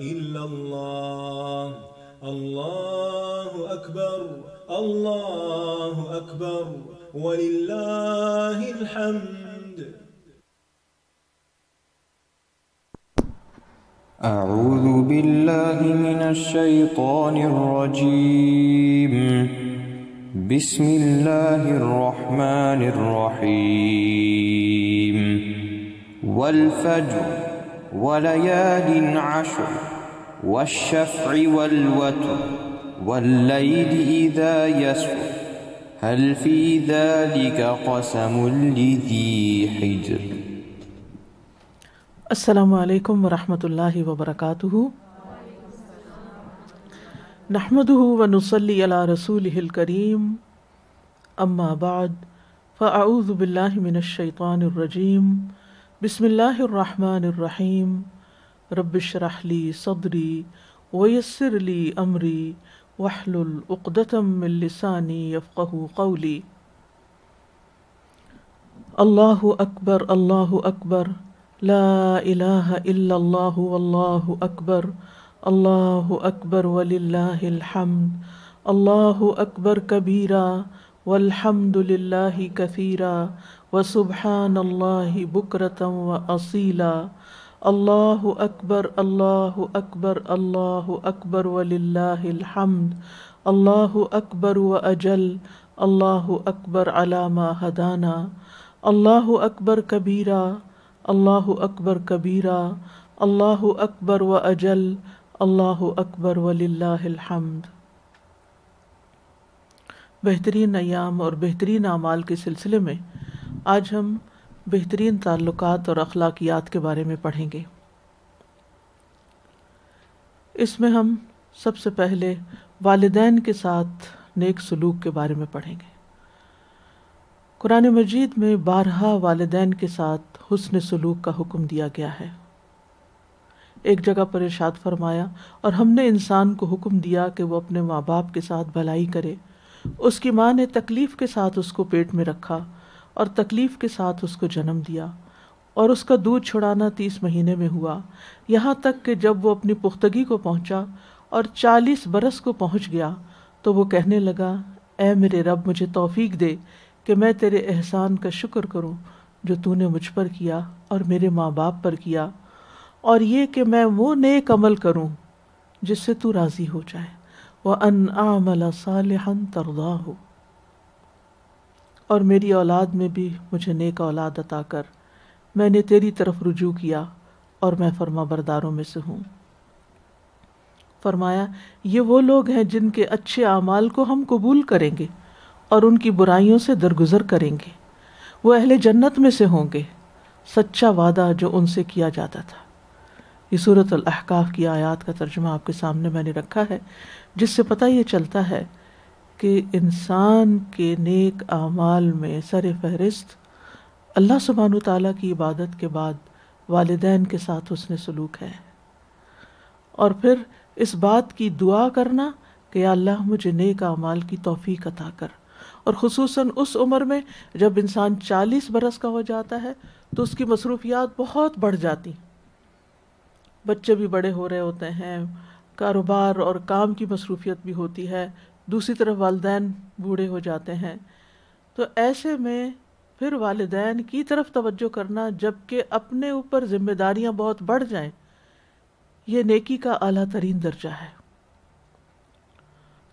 إلا الله الله أكبر الله أكبر ولله الحمد أعوذ بالله من الشيطان الرجيم بسم الله الرحمن الرحيم والفجر وليال عشر والشفع والوتر والليل إذا يسر هل في ذلك قسم لذي حجر السلام عليكم ورحمة الله وبركاته نحمده ونصلي على رسوله الكريم أما بعد فأعوذ بالله من الشيطان الرجيم بسم الله الرحمن الرحيم رب اشرح لي صدري ويسر لي أمري واحلل عقدة من لساني يفقه قولي الله أكبر الله أكبر لا إله إلا الله والله أكبر الله أكبر ولله الحمد الله أكبر كبيرا والحمد لله كثيرا وسبحان الله بكرة وأصيلا अल्लाह अकबर अल्लाह अकबर अल्लाह अकबर वलिल्लाहिल्हम्द अल्लाह अकबर व अजल अल्लाह अकबर अलामा हदाना अल्लाह अकबर कबीरा अल्लाह अकबर कबीरा अल्लाह अकबर व अजल अल्लाह अकबर वलिल्लाहिल्हम्द बेहतरीन अयाम और बेहतरीन आमाल के सिलसिले में आज हम बेहतरीन ताल्लुक और अखलाकियात के बारे में पढ़ेंगे इसमें हम सबसे पहले वालदान के साथ नेक सलूक के बारे में पढ़ेंगे कुरान मजीद में बारहा वालदान के साथ हुसन सलूक का हुक्म दिया गया है एक जगह पर इर्शाद फरमाया और हमने इंसान को हुक्म दिया कि वो अपने माँ बाप के साथ भलाई करे उसकी माँ ने तकलीफ़ के साथ उसको पेट में रखा और तकलीफ़ के साथ उसको जन्म दिया और उसका दूध छुड़ाना तीस महीने में हुआ यहाँ तक कि जब वो अपनी पुख्तगी को पहुँचा और चालीस बरस को पहुँच गया तो वो कहने लगा ए मेरे रब मुझे तौफीक दे कि मैं तेरे एहसान का शुक्र करूँ जो तूने मुझ पर किया और मेरे माँ बाप पर किया और ये कि मैं वो नेक अमल करूँ जिससे तू राज़ी हो जाए वह अन आमला सालहन तरदा हो और मेरी औलाद में भी मुझे नेक औलाद अता कर मैंने तेरी तरफ रुजू किया और मैं फर्मा बरदारों में से हूँ फरमाया ये वो लोग हैं जिनके अच्छे अमाल को हम कबूल करेंगे और उनकी बुराइयों से दरगुजर करेंगे वो अहले जन्नत में से होंगे सच्चा वादा जो उनसे किया जाता था ये सूरत अहकाफ़ की आयात का तर्जमा आपके सामने मैंने रखा है जिससे पता ये चलता है कि इंसान के नेक आमाल में सर फहरिस्त अल्लाह सुबहान ताली की इबादत के बाद वालदेन के साथ उसने सलूक है और फिर इस बात की दुआ करना कि अल्लाह मुझे नेक आमाल की तोफ़ी अता कर और खसूस उस उम्र में जब इंसान चालीस बरस का हो जाता है तो उसकी मसरूफियात बहुत बढ़ जाती बच्चे भी बड़े हो रहे होते हैं कारोबार और काम की मसरूफियत भी होती है दूसरी तरफ वालदेन बूढ़े हो जाते हैं तो ऐसे में फिर वालदेन की तरफ तवज्जो करना जबकि अपने ऊपर जिम्मेदारियां बहुत बढ़ जाएं ये नेकी का अला तरीन दर्जा है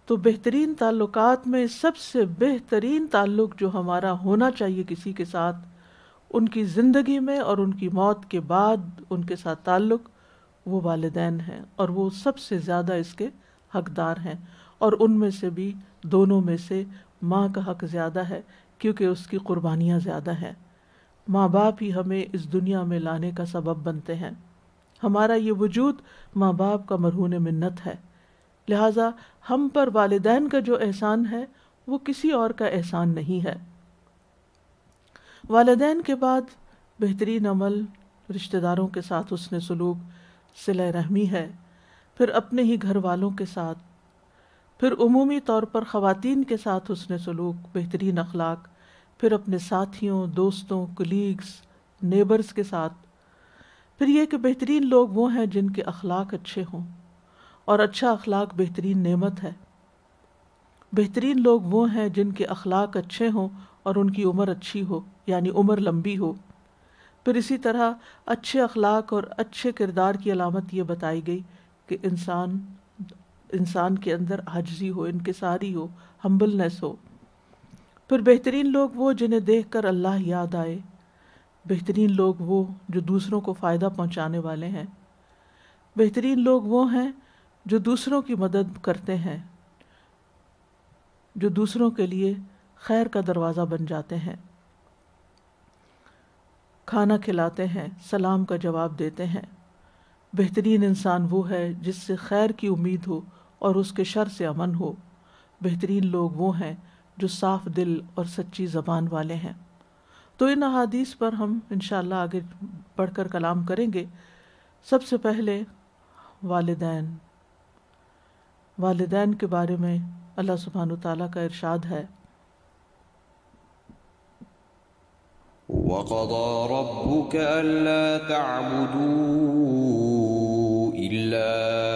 तो बेहतरीन ताल्लुकात में सबसे बेहतरीन ताल्लुक जो हमारा होना चाहिए किसी के साथ उनकी ज़िंदगी में और उनकी मौत के बाद उनके साथ ताल्लुक़ वो वालदेन हैं और वो सबसे ज़्यादा इसके हकदार हैं और उनमें से भी दोनों में से माँ का हक ज़्यादा है क्योंकि उसकी कुर्बानियाँ ज़्यादा हैं माँ बाप ही हमें इस दुनिया में लाने का सबब बनते हैं हमारा ये वजूद माँ बाप का मरहून मन्नत है लिहाजा हम पर वालदान का जो एहसान है वो किसी और का एहसान नहीं है वालदान के बाद बेहतरीन अमल रिश्तेदारों के साथ उसने सलूक सिल रहमी है फिर अपने ही घर वालों के साथ फिर उमूमी तौर पर ख़वातीन के साथ उसने सलूक बेहतरीन अखलाक फिर अपने साथियों दोस्तों कलीग्स नेबर्स के साथ फिर यह कि बेहतरीन लोग वो हैं जिनके अखलाक अच्छे हों और अच्छा अखलाक बेहतरीन नेमत है बेहतरीन लोग वो हैं जिनके अखलाक अच्छे हों और उनकी उम्र अच्छी हो यानी उम्र लंबी हो फिर इसी तरह अच्छे अखलाक और अच्छे किरदार की अलामत ये बताई गई कि इंसान इंसान के अंदर हाजजी हो इनके सारी हो हम्बलनेस हो फिर बेहतरीन लोग वो जिन्हें देख कर अल्लाह याद आए बेहतरीन लोग वो जो दूसरों को फ़ायदा पहुँचाने वाले हैं बेहतरीन लोग वो हैं जो दूसरों की मदद करते हैं जो दूसरों के लिए खैर का दरवाज़ा बन जाते हैं खाना खिलाते हैं सलाम का जवाब देते हैं बेहतरीन इंसान वो है जिससे खैर की उम्मीद हो और उसके शर से अमन हो बेहतरीन लोग वो हैं जो साफ़ दिल और सच्ची ज़बान वाले हैं तो इन अहादीस पर हम इन आगे बढ़ कर कलाम करेंगे सबसे पहले वालदेन वालदेन के बारे में अल्लाह सुबहान ताली का इरशाद है وَقَضَى رَبُّكَ أَلَّا تَعْبُدُوا إِلَّا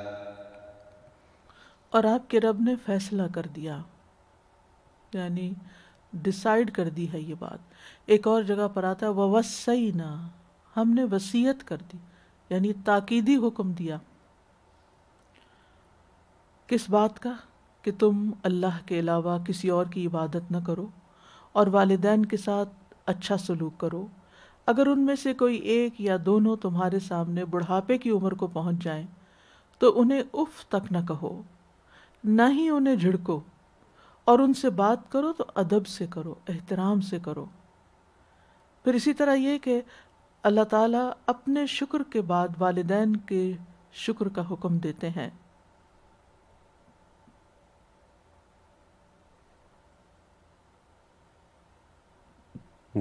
और आपके रब ने फैसला कर दिया यानी डिसाइड कर दी है ये बात एक और जगह पर आता है वसई ना हमने वसीयत कर दी यानी ताकीदी हुक्म दिया किस बात का कि तुम अल्लाह के अलावा किसी और की इबादत न करो और वालदान के साथ अच्छा सलूक करो अगर उनमें से कोई एक या दोनों तुम्हारे सामने बुढ़ापे की उम्र को पहुंच जाएं तो उन्हें उफ तक न कहो ना ही उन्हें झिड़को और उनसे बात करो तो अदब से करो एहतराम से करो फिर इसी तरह ये कि अल्लाह ताला अपने शुक्र के बाद वालदेन के शुक्र का हुक्म देते हैं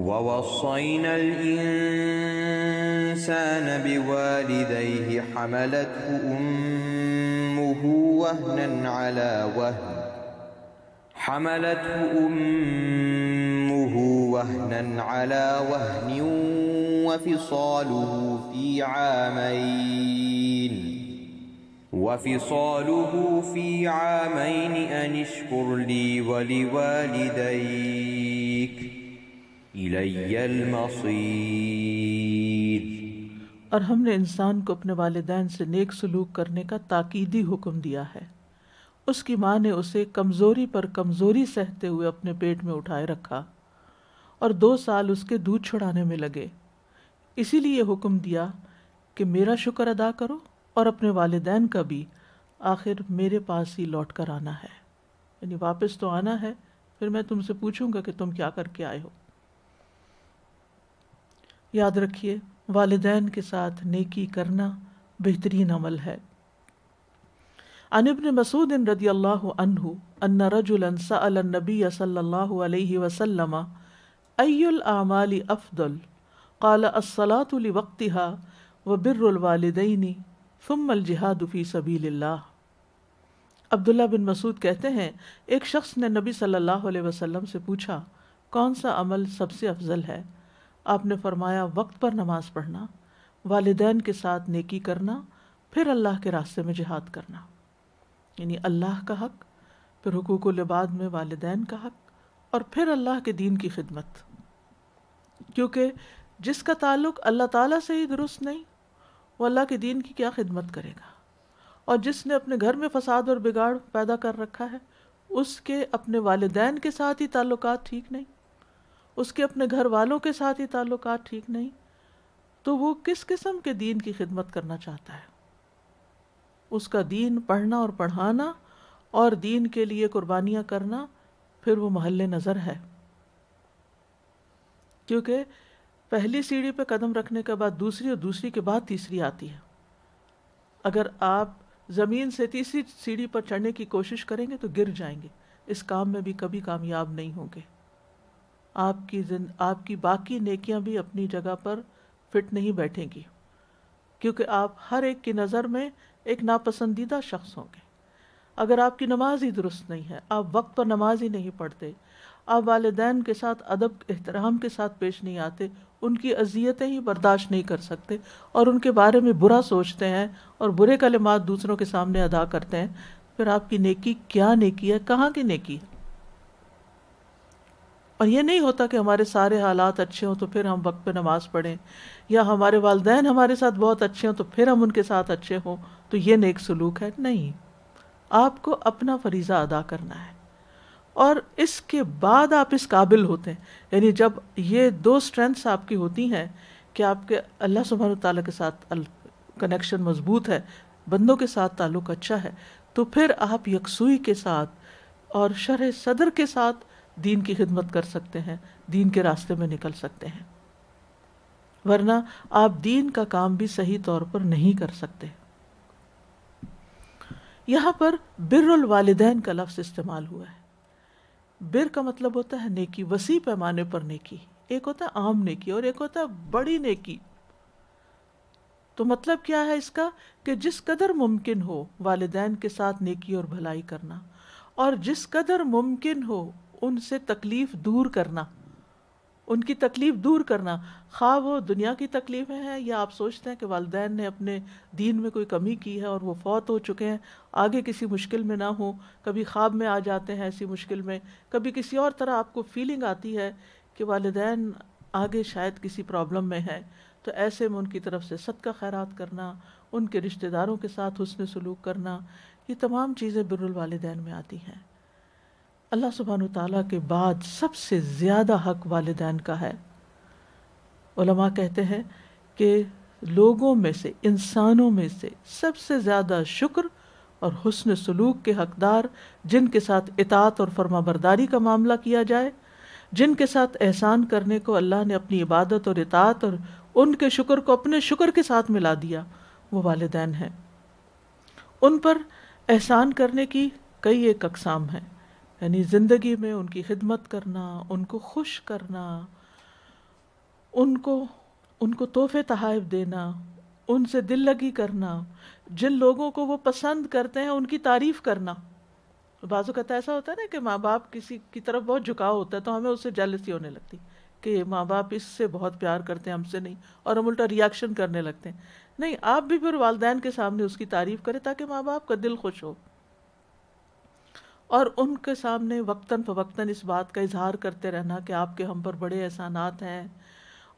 ووصينا الإنسان بوالديه حملته أمه يحمله وهنا على وهن حملته أمه وهنا على وهن وفصاله في عامين وفصاله في عامين أن اشكر لي ولوالديك إلي المصير और हमने इंसान को अपने वालदेन से नेक सलूक करने का ताकीदी हुक्म दिया है उसकी माँ ने उसे कमज़ोरी पर कमज़ोरी सहते हुए अपने पेट में उठाए रखा और दो साल उसके दूध छुड़ाने में लगे इसीलिए हुक्म दिया कि मेरा शुक्र अदा करो और अपने वालदान का भी आखिर मेरे पास ही लौट कर आना है यानी वापस तो आना है फिर मैं तुमसे पूछूंगा कि तुम क्या करके आए हो याद रखिए वालदान के साथ नेकी करना बेहतरीन अमल है अनबिन मसूद रदी अल्लाह अनहु अन्न रजुलन सनबी सल्लल्लाहु अलैहि वसल्लम अयुल आमाल अफदल काल अस्सलातु लिवक्तिहा व बिर्रुल वालिदैन फ़ुम्मल जिहाद फ़ी सबीलिल्लाह अब्दुल्ला बिन मसूद कहते हैं एक शख्स ने नबी सल्लल्लाहु अलैहि वसल्लम से पूछा कौन सा अमल सबसे अफजल है आपने फरमाया वक्त पर नमाज पढ़ना वालदेन के साथ नेकी करना फिर अल्लाह के रास्ते में जिहाद करना यानी अल्लाह का हक फिर हकूक लिबाद में वालदान का हक और फिर अल्लाह के दीन की खिदमत क्योंकि जिसका ताल्लुक अल्लाह ताला से ही दुरुस्त नहीं वो अल्लाह के दीन की क्या खिदमत करेगा और जिसने अपने घर में फसाद और बिगाड़ पैदा कर रखा है उसके अपने वालदान के साथ ही ताल्लुकात ठीक नहीं उसके अपने घर वालों के साथ ही ताल्लुक ठीक नहीं तो वो किस किस्म के दीन की खिदमत करना चाहता है उसका दीन पढ़ना और पढ़ाना और दीन के लिए कुर्बानियाँ करना फिर वो महल नज़र है क्योंकि पहली सीढ़ी पे कदम रखने के बाद दूसरी और दूसरी के बाद तीसरी आती है अगर आप ज़मीन से तीसरी सीढ़ी पर चढ़ने की कोशिश करेंगे तो गिर जाएंगे इस काम में भी कभी कामयाब नहीं होंगे आपकी जिन आपकी बाकी नेकियां भी अपनी जगह पर फिट नहीं बैठेंगी क्योंकि आप हर एक की नज़र में एक नापसंदीदा शख्स होंगे अगर आपकी नमाज ही दुरुस्त नहीं है आप वक्त पर नमाज ही नहीं पढ़ते आप वालदेन के साथ अदब एहतराम के साथ पेश नहीं आते उनकी अजियतें ही बर्दाश्त नहीं कर सकते और उनके बारे में बुरा सोचते हैं और बुरे कलमात दूसरों के सामने अदा करते हैं फिर आपकी नेकी क्या नेकी है कहाँ की नेकी है और ये नहीं होता कि हमारे सारे हालात अच्छे हों तो फिर हम वक्त पर नमाज़ पढ़ें या हमारे वालदेन हमारे साथ बहुत अच्छे हों तो फिर हम उनके साथ अच्छे हों तो ये नेक सलूक है नहीं आपको अपना फरीज़ा अदा करना है और इसके बाद आप इस काबिल होते हैं यानी जब ये दो स्ट्रेंथ्स आपकी होती हैं कि आपके अल्लाह सुबहान तला के साथ कनेक्शन मजबूत है बंदों के साथ ताल्लुक अच्छा है तो फिर आप यकसुई के साथ और शरह सदर के साथ दीन की खिदमत कर सकते हैं दीन के रास्ते में निकल सकते हैं वरना आप दीन का काम भी सही तौर पर नहीं कर सकते यहां पर बिरुल वालदेन का लफ्ज़ इस्तेमाल हुआ है बिर का मतलब होता है नेकी वसी पैमाने पर नेकी एक होता है आम नेकी और एक होता है बड़ी नेकी तो मतलब क्या है इसका कि जिस कदर मुमकिन हो वालदेन के साथ नेकी और भलाई करना और जिस कदर मुमकिन हो उनसे तकलीफ़ दूर करना उनकी तकलीफ़ दूर करना खा वो दुनिया की तकलीफ़ें हैं या आप सोचते हैं कि वालदेन ने अपने दीन में कोई कमी की है और वो फौत हो चुके हैं आगे किसी मुश्किल में ना हो कभी ख्वाब में आ जाते हैं ऐसी मुश्किल में कभी किसी और तरह आपको फीलिंग आती है कि वालदेन आगे शायद किसी प्रॉब्लम में है तो ऐसे में उनकी तरफ से सदका खैरात करना उनके रिश्तेदारों के साथ हुसन सलूक करना ये तमाम चीज़ें बिरुल वालदेन में आती हैं अल्लाह सुबहान तला के बाद सबसे ज़्यादा हक वालदान का है उलमा कहते हैं कि लोगों में से इंसानों में से सबसे ज़्यादा शुक्र और हसन सलूक के हकदार जिनके साथ इतात और फर्माबरदारी का मामला किया जाए जिनके साथ एहसान करने को अल्लाह ने अपनी इबादत और इतात और उनके शुक्र को अपने शुक्र के साथ मिला दिया वो वालदेन हैं उन पर एहसान करने की कई एक अकसाम हैं यानी ज़िंदगी में उनकी खिदमत करना उनको खुश करना उनको उनको तोहफे तहाइफ देना उनसे दिल लगी करना जिन लोगों को वो पसंद करते हैं उनकी तारीफ़ करना बाजू का तो ऐसा होता है ना कि माँ बाप किसी की तरफ बहुत झुकाव होता है तो हमें उससे जालसी होने लगती कि माँ बाप इससे बहुत प्यार करते हैं हमसे नहीं और हम उल्टा रिएक्शन करने लगते हैं नहीं आप भी फिर वालदेन के सामने उसकी तारीफ़ करें ताकि माँ बाप का दिल खुश हो और उनके सामने वक्ता फ़वक्ता इस बात का इजहार करते रहना कि आपके हम पर बड़े एहसानात हैं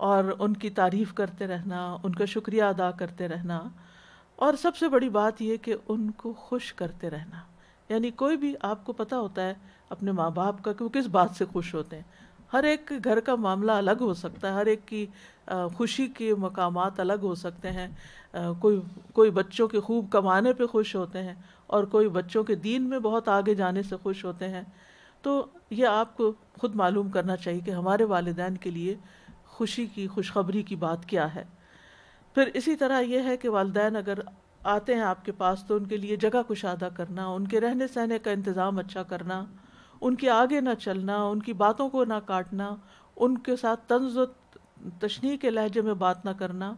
और उनकी तारीफ़ करते रहना उनका शुक्रिया अदा करते रहना और सबसे बड़ी बात यह कि उनको खुश करते रहना यानी कोई भी आपको पता होता है अपने माँ बाप का कि वो किस बात से खुश होते हैं हर एक घर का मामला अलग हो सकता है हर एक की खुशी के मकाम अलग हो सकते हैं कोई कोई बच्चों के खूब कमाने पे खुश होते हैं और कोई बच्चों के दीन में बहुत आगे जाने से खुश होते हैं तो ये आपको ख़ुद मालूम करना चाहिए कि हमारे वालदेन के लिए खुशी की खुशखबरी की बात क्या है फिर इसी तरह यह है कि वालदान अगर आते हैं आपके पास तो उनके लिए जगह कुशादा करना उनके रहने सहने का इंतज़ाम अच्छा करना उनके आगे ना चलना उनकी बातों को ना काटना उनके साथ तंज तशनी के लहजे में बात ना करना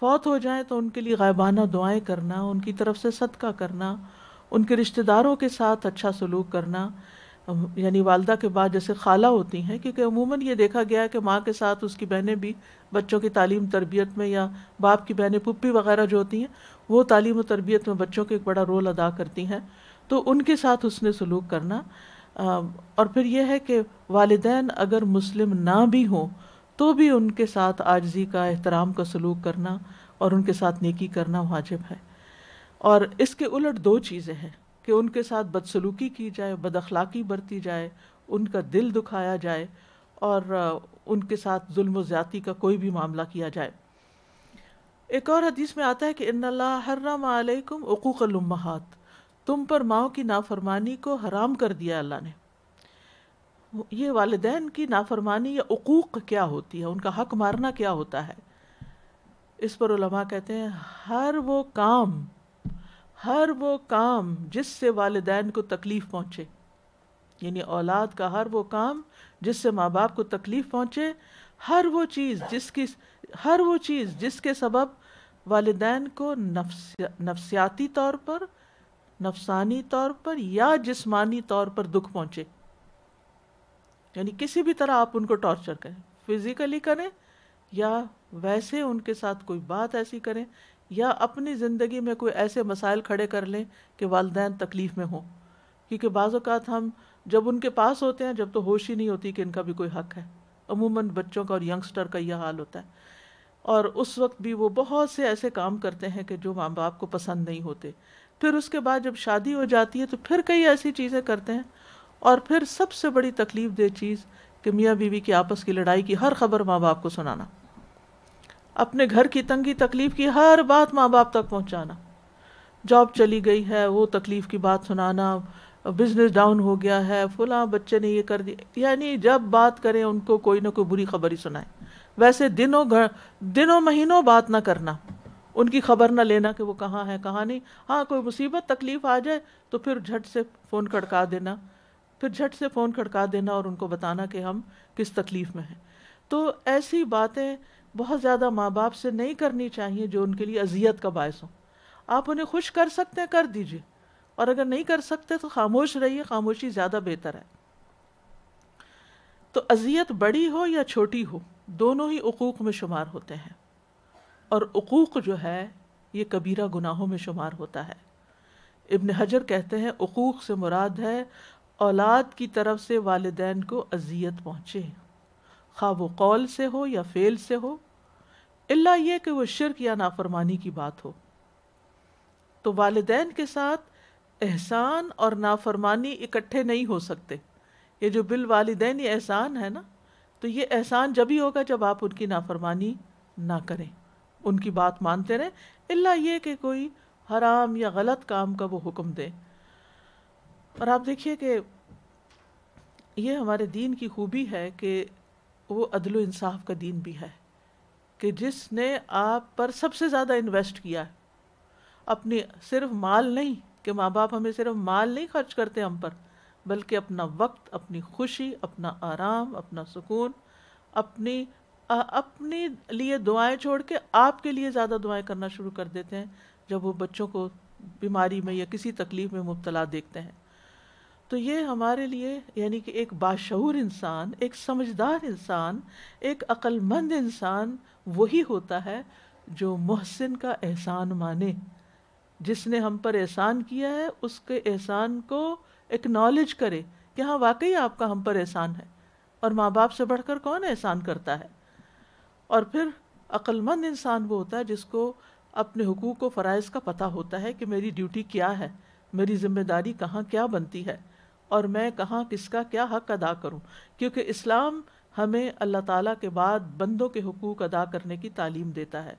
फौत हो जाए तो उनके लिए गायबाना दुआएं करना उनकी तरफ से सदका करना उनके रिश्तेदारों के साथ अच्छा सलूक करना यानी वालदा के बाद जैसे खाला होती हैं क्योंकि अमूमन ये देखा गया है कि माँ के साथ उसकी बहनें भी बच्चों की तालीम तरबियत में या बाप की बहनें पुप्पी वगैरह जो होती हैं वो तालीम और तरबियत में बच्चों के एक बड़ा रोल अदा करती हैं तो उनके साथ उसने सलूक करना और फिर यह है कि वालदान अगर मुस्लिम ना भी हों तो भी उनके साथ आजजी का एहतराम का सलूक करना और उनके साथ नेकी करना वाजिब है और इसके उलट दो चीज़ें हैं कि उनके साथ बदसलूकी की जाए बदअखलाकी बरती जाए उनका दिल दुखाया जाए और उनके साथ जुल्म ज़्यादी का कोई भी मामला किया जाए एक और हदीस में आता है कि इन्ला हर्रम अलैकुम तुम पर माओ की नाफरमानी को हराम कर दिया अल्लाह ने ये वालदेन की नाफरमानी या उकूक क्या होती है उनका हक मारना क्या होता है इस पर उलमा कहते हैं हर वो काम हर वो काम जिससे वालदान को तकलीफ़ पहुँचे यानी औलाद का हर वो काम जिससे माँ बाप को तकलीफ़ पहुँचे हर वो चीज़ जिसकी हर वो चीज़ जिसके सबब वालदान को नफ्स नफ्सियाती तौर पर नफसानी तौर पर या जिस्मानी तौर पर दुख पहुँचे यानी किसी भी तरह आप उनको टॉर्चर करें फिज़िकली करें या वैसे उनके साथ कोई बात ऐसी करें या अपनी ज़िंदगी में कोई ऐसे मसाइल खड़े कर लें कि वालदेन तकलीफ़ में हों क्योंकि बाज़ात हम जब उनके पास होते हैं जब तो होश ही नहीं होती कि इनका भी कोई हक है अमूमन बच्चों का और यंगस्टर का यह हाल होता है और उस वक्त भी वो बहुत से ऐसे काम करते हैं कि जो माँ बाप को पसंद नहीं होते फिर उसके बाद जब शादी हो जाती है तो फिर कई ऐसी चीज़ें करते हैं और फिर सबसे बड़ी तकलीफ़ दे चीज़ कि मियाँ बीवी की आपस की लड़ाई की हर खबर माँ बाप को सुनाना अपने घर की तंगी तकलीफ की हर बात माँ बाप तक पहुँचाना जॉब चली गई है वो तकलीफ की बात सुनाना बिजनेस डाउन हो गया है फुला बच्चे ने ये कर दिया यानी जब बात करें उनको कोई ना कोई बुरी खबर ही सुनाए वैसे दिनों घर दिनों महीनों बात ना करना उनकी खबर ना लेना कि वो कहाँ है कहाँ नहीं हाँ कोई मुसीबत तकलीफ़ आ जाए तो फिर झट से फ़ोन खड़का देना फिर झट से फ़ोन खड़का देना और उनको बताना कि हम किस तकलीफ़ में हैं तो ऐसी बातें बहुत ज़्यादा माँ बाप से नहीं करनी चाहिए जो उनके लिए अजियत का बायस हो आप उन्हें खुश कर सकते हैं कर दीजिए और अगर नहीं कर सकते तो खामोश रहिए खामोशी ज़्यादा बेहतर है तो अजियत बड़ी हो या छोटी हो दोनों ही हकूक़ में शुमार होते हैं और हकूक़ जो है ये कबीरा गुनाहों में शुमार होता है इबन हजर कहते हैं हकूक़ से मुराद है औलाद की तरफ से वालदेन को अजियत पहुँचे खा वो कौल से हो या फेल से हो इल्ला यह कि वह शिरक या नाफरमानी की बात हो तो वालदेन के साथ एहसान और नाफरमानी इकट्ठे नहीं हो सकते ये जो बिल वालदेन एहसान है ना तो ये एहसान जब ही होगा जब आप उनकी नाफरमानी ना करें उनकी बात मानते रहें इल्ला ये कि कोई हराम या गलत काम का वो हुक्म दे और आप देखिए कि ये हमारे दीन की खूबी है कि वो अदलो इंसाफ का दीन भी है कि जिसने आप पर सबसे ज़्यादा इन्वेस्ट किया है अपनी सिर्फ माल नहीं कि माँ बाप हमें सिर्फ माल नहीं खर्च करते हम पर बल्कि अपना वक्त अपनी खुशी अपना आराम अपना सुकून अपनी आ, अपने लिए दुआएं छोड़ के आपके लिए ज़्यादा दुआएं करना शुरू कर देते हैं जब वो बच्चों को बीमारी में या किसी तकलीफ़ में मुबतला देखते हैं तो ये हमारे लिए यानी कि एक बाशूर इंसान एक समझदार इंसान एक अक्लमंद इंसान वही होता है जो मोहसिन का एहसान माने जिसने हम पर एहसान किया है उसके एहसान को एक्नॉलेज करे कि हाँ वाकई आपका हम पर एहसान है और माँ बाप से बढ़कर कौन एहसान करता है और फिर अक्लमंद इंसान वो होता है जिसको अपने हकूक़ व फ़रज़ का पता होता है कि मेरी ड्यूटी क्या है मेरी ज़िम्मेदारी कहाँ क्या बनती है और मैं कहाँ किसका क्या हक अदा करूँ क्योंकि इस्लाम हमें अल्लाह ताला के बाद बंदों के हकूक़ अदा करने की तालीम देता है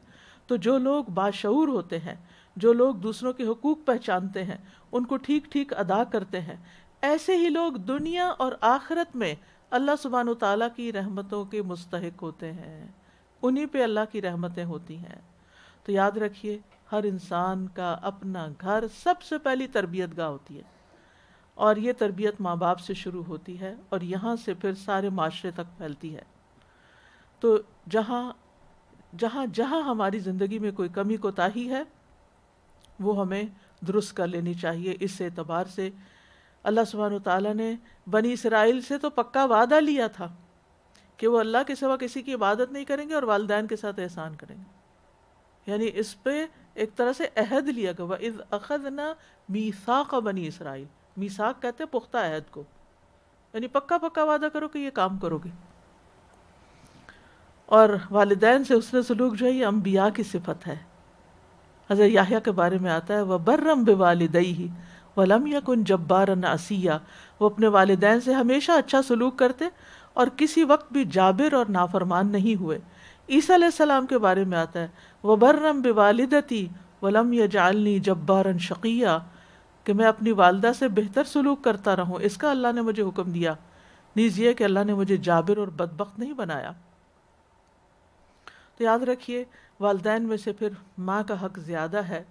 तो जो लोग बाशूर होते हैं जो लोग दूसरों के हकूक़ पहचानते हैं उनको ठीक ठीक अदा करते हैं ऐसे ही लोग दुनिया और आखरत में अल्लाह सुबहान तला की रहमतों के मुस्तक होते हैं उन्हीं पे अल्लाह की रहमतें होती हैं तो याद रखिए हर इंसान का अपना घर सबसे पहली तरबियत गाह होती है और ये तरबियत माँ बाप से शुरू होती है और यहाँ से फिर सारे माशरे तक फैलती है तो जहाँ जहाँ जहाँ हमारी ज़िंदगी में कोई कमी कोताही है वो हमें दुरुस्त कर लेनी चाहिए इस एतबार से अल्लाह सुबहान ताली ने बनी इसराइल से तो पक्का वादा लिया था कि वो अल्लाह के सिवा किसी की इबादत नहीं करेंगे और वालदेन के साथ एहसान करेंगे यानी इस पर एक तरह से अहद लिया गया इज़ अखद ना मीसा का बनी इसराइल मिसाक कहते हैं पुख्ता अहद को यानी पक्का पक्का वादा करो कि ये काम करोगे और वालदेन से उसने सलूक जो है ये अम्बिया की सिफत है हज़र याहिया के बारे में आता है वह बर्रम बे वालदई ही वलम कन जब्बारन असिया वो अपने वालदेन से हमेशा अच्छा सलूक करते और किसी वक्त भी जाबिर और नाफरमान नहीं हुए ईसा सलाम के बारे में आता है वबर्रम बे वालदती वलम जालनी जब्बारन शकिया कि मैं अपनी वालदा से बेहतर सलूक करता रहूं इसका अल्लाह ने मुझे हुक्म दिया नीज़ यह कि अल्लाह ने मुझे जाबिर और बदबक नहीं बनाया तो याद रखिए वालदेन में से फिर माँ का हक ज़्यादा है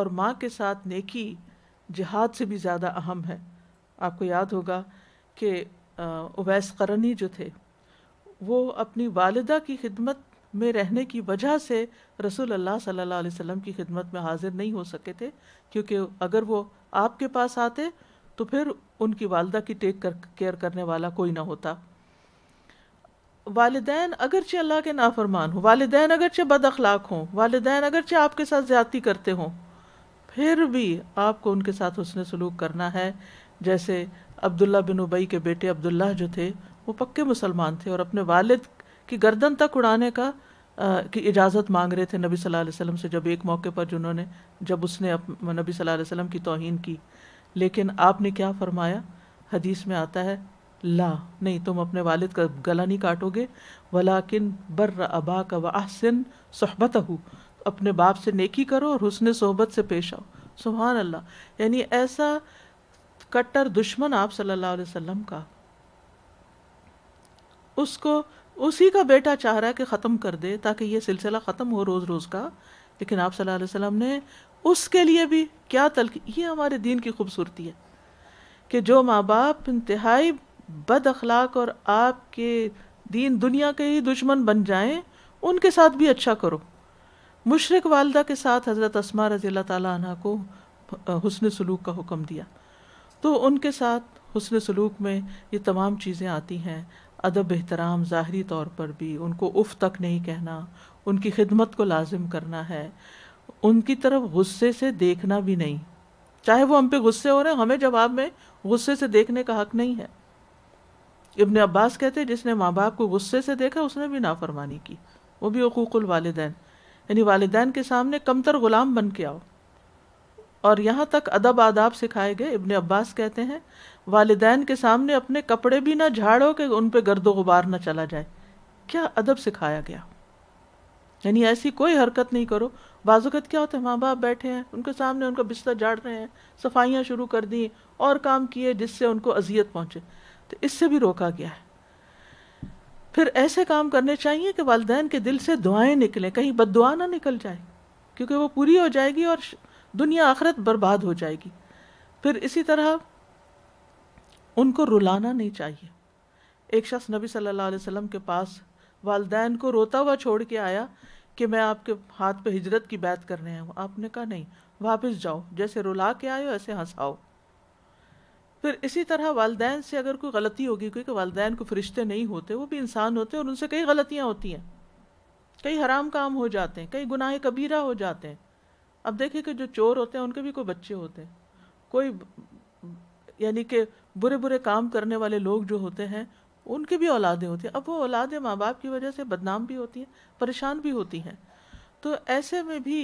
और माँ के साथ नेकी जहाद से भी ज़्यादा अहम है आपको याद होगा कि उवैस करनी जो थे वो अपनी वालदा की खिदमत મે રહેને કી وجہ સે રસૂલ અલ્લાહ સલ્લલ્લાહ અલહી સલ્લમ કી ખિદમત મે હાજર નહીં હો સકેતે ક્યોકી અગર વો આપકે પાસ આતે તો ફિર ઉનકી વાલિદા કી ટેક કેર કરને વાલા કોઈ ન હોતા વાલિદૈન અગર ચે અલ્લાહ કે નાફરમાન હો વાલિદૈન અગર ચે બદ અખલાક હો વાલિદૈન અગર ચે આપકે સાથ જ્યાતી કરતે હો ફિર ભી આપકો ઉનકે સાથ ઉસલે સુલૂક કરના હૈ જૈસે અબ્દુલ્લાહ બનુ બઈ કે બેટે અબ્દુલ્લાહ જો થે વો પક્કે મુસલમાન થે ઓર અપને વાલિદ कि गर्दन तक उड़ाने का आ, की इजाज़त मांग रहे थे नबी सल्लल्लाहु अलैहि वसल्लम से जब एक मौके पर जिन्होंने जब उसने अप, नबी सल्लल्लाहु अलैहि वसल्लम की तोहन की लेकिन आपने क्या फरमाया हदीस में आता है ला नहीं तुम अपने वालिद का गला नहीं काटोगे वलाकिन बर्र अबा का वाहसिन सहबत अपने बाप से नेकी करो और हुसन सोहबत से पेश आओ सुबहान अल्लाह यानी ऐसा कट्टर दुश्मन आप सल्ला अलैहि का उसको उसी का बेटा चाह रहा है कि ख़त्म कर दे ताकि ये सिलसिला ख़त्म हो रोज़ रोज़ का लेकिन आप सल्लल्लाहु अलैहि वसल्लम ने उसके लिए भी क्या तलकी ये हमारे दीन की खूबसूरती है कि जो माँ बाप इंतहाई बद अखलाक और आपके दीन दुनिया के ही दुश्मन बन जाएं उनके साथ भी अच्छा करो मुशरक वालदा के साथ हज़रत असमा रज़ी अल्लाह को हुसन सलूक का हुक्म दिया तो उनके साथ हुसन सलूक में ये तमाम चीज़ें आती हैं अदब एहतराम ज़ाहरी तौर पर भी उनको उफ़ तक नहीं कहना उनकी खिदमत को लाजिम करना है उनकी तरफ गुस्से से देखना भी नहीं चाहे वो हम पे गुस्से हो रहे हैं हमें जवाब में गुस्से से देखने का हक नहीं है इबन अब्बास कहते हैं जिसने माँ बाप को गुस्से से देखा उसने भी नाफरमानी की वो भी हकूक़ुल वालदेन यानी वालदेन के सामने कमतर ग़ुलाम बन के आओ और यहाँ तक अदब आदाब सिखाए गए इबन अब्बास कहते हैं वालदेन के सामने अपने कपड़े भी ना झाड़ो कि उन पर गर्दो गुबार ना चला जाए क्या अदब सिखाया गया यानी ऐसी कोई हरकत नहीं करो बाजुकत क्या होता है माँ बाप बैठे हैं उनके सामने उनका बिस्तर झाड़ रहे हैं सफाइयाँ शुरू कर दी और काम किए जिससे उनको अजियत पहुँचे तो इससे भी रोका गया है फिर ऐसे काम करने चाहिए कि वालदेन के दिल से दुआएं निकलें कहीं बद दुआ ना निकल जाए क्योंकि वो पूरी हो जाएगी और दुनिया आखरत बर्बाद हो जाएगी फिर इसी तरह उनको रुलाना नहीं चाहिए एक शख्स नबी सल्लल्लाहु अलैहि वसल्लम के पास वालदेन को रोता हुआ छोड़ के आया कि मैं आपके हाथ पे हिजरत की बात करने आया हूँ आपने कहा नहीं वापस जाओ जैसे रुला के आए हो ऐसे हंसाओ फिर इसी तरह वालदेन से अगर कोई गलती होगी क्योंकि वालदेन को फरिश्ते नहीं होते वो भी इंसान होते हैं और उनसे कई गलतियाँ होती हैं कई हराम काम हो जाते हैं कई गुनाह कबीरा हो जाते हैं अब देखिए कि जो चोर होते हैं उनके भी कोई बच्चे होते हैं कोई यानी कि बुरे बुरे काम करने वाले लोग जो होते हैं उनकी भी औलादें होती हैं अब वो औलादें माँ बाप की वजह से बदनाम भी होती हैं परेशान भी होती हैं तो ऐसे में भी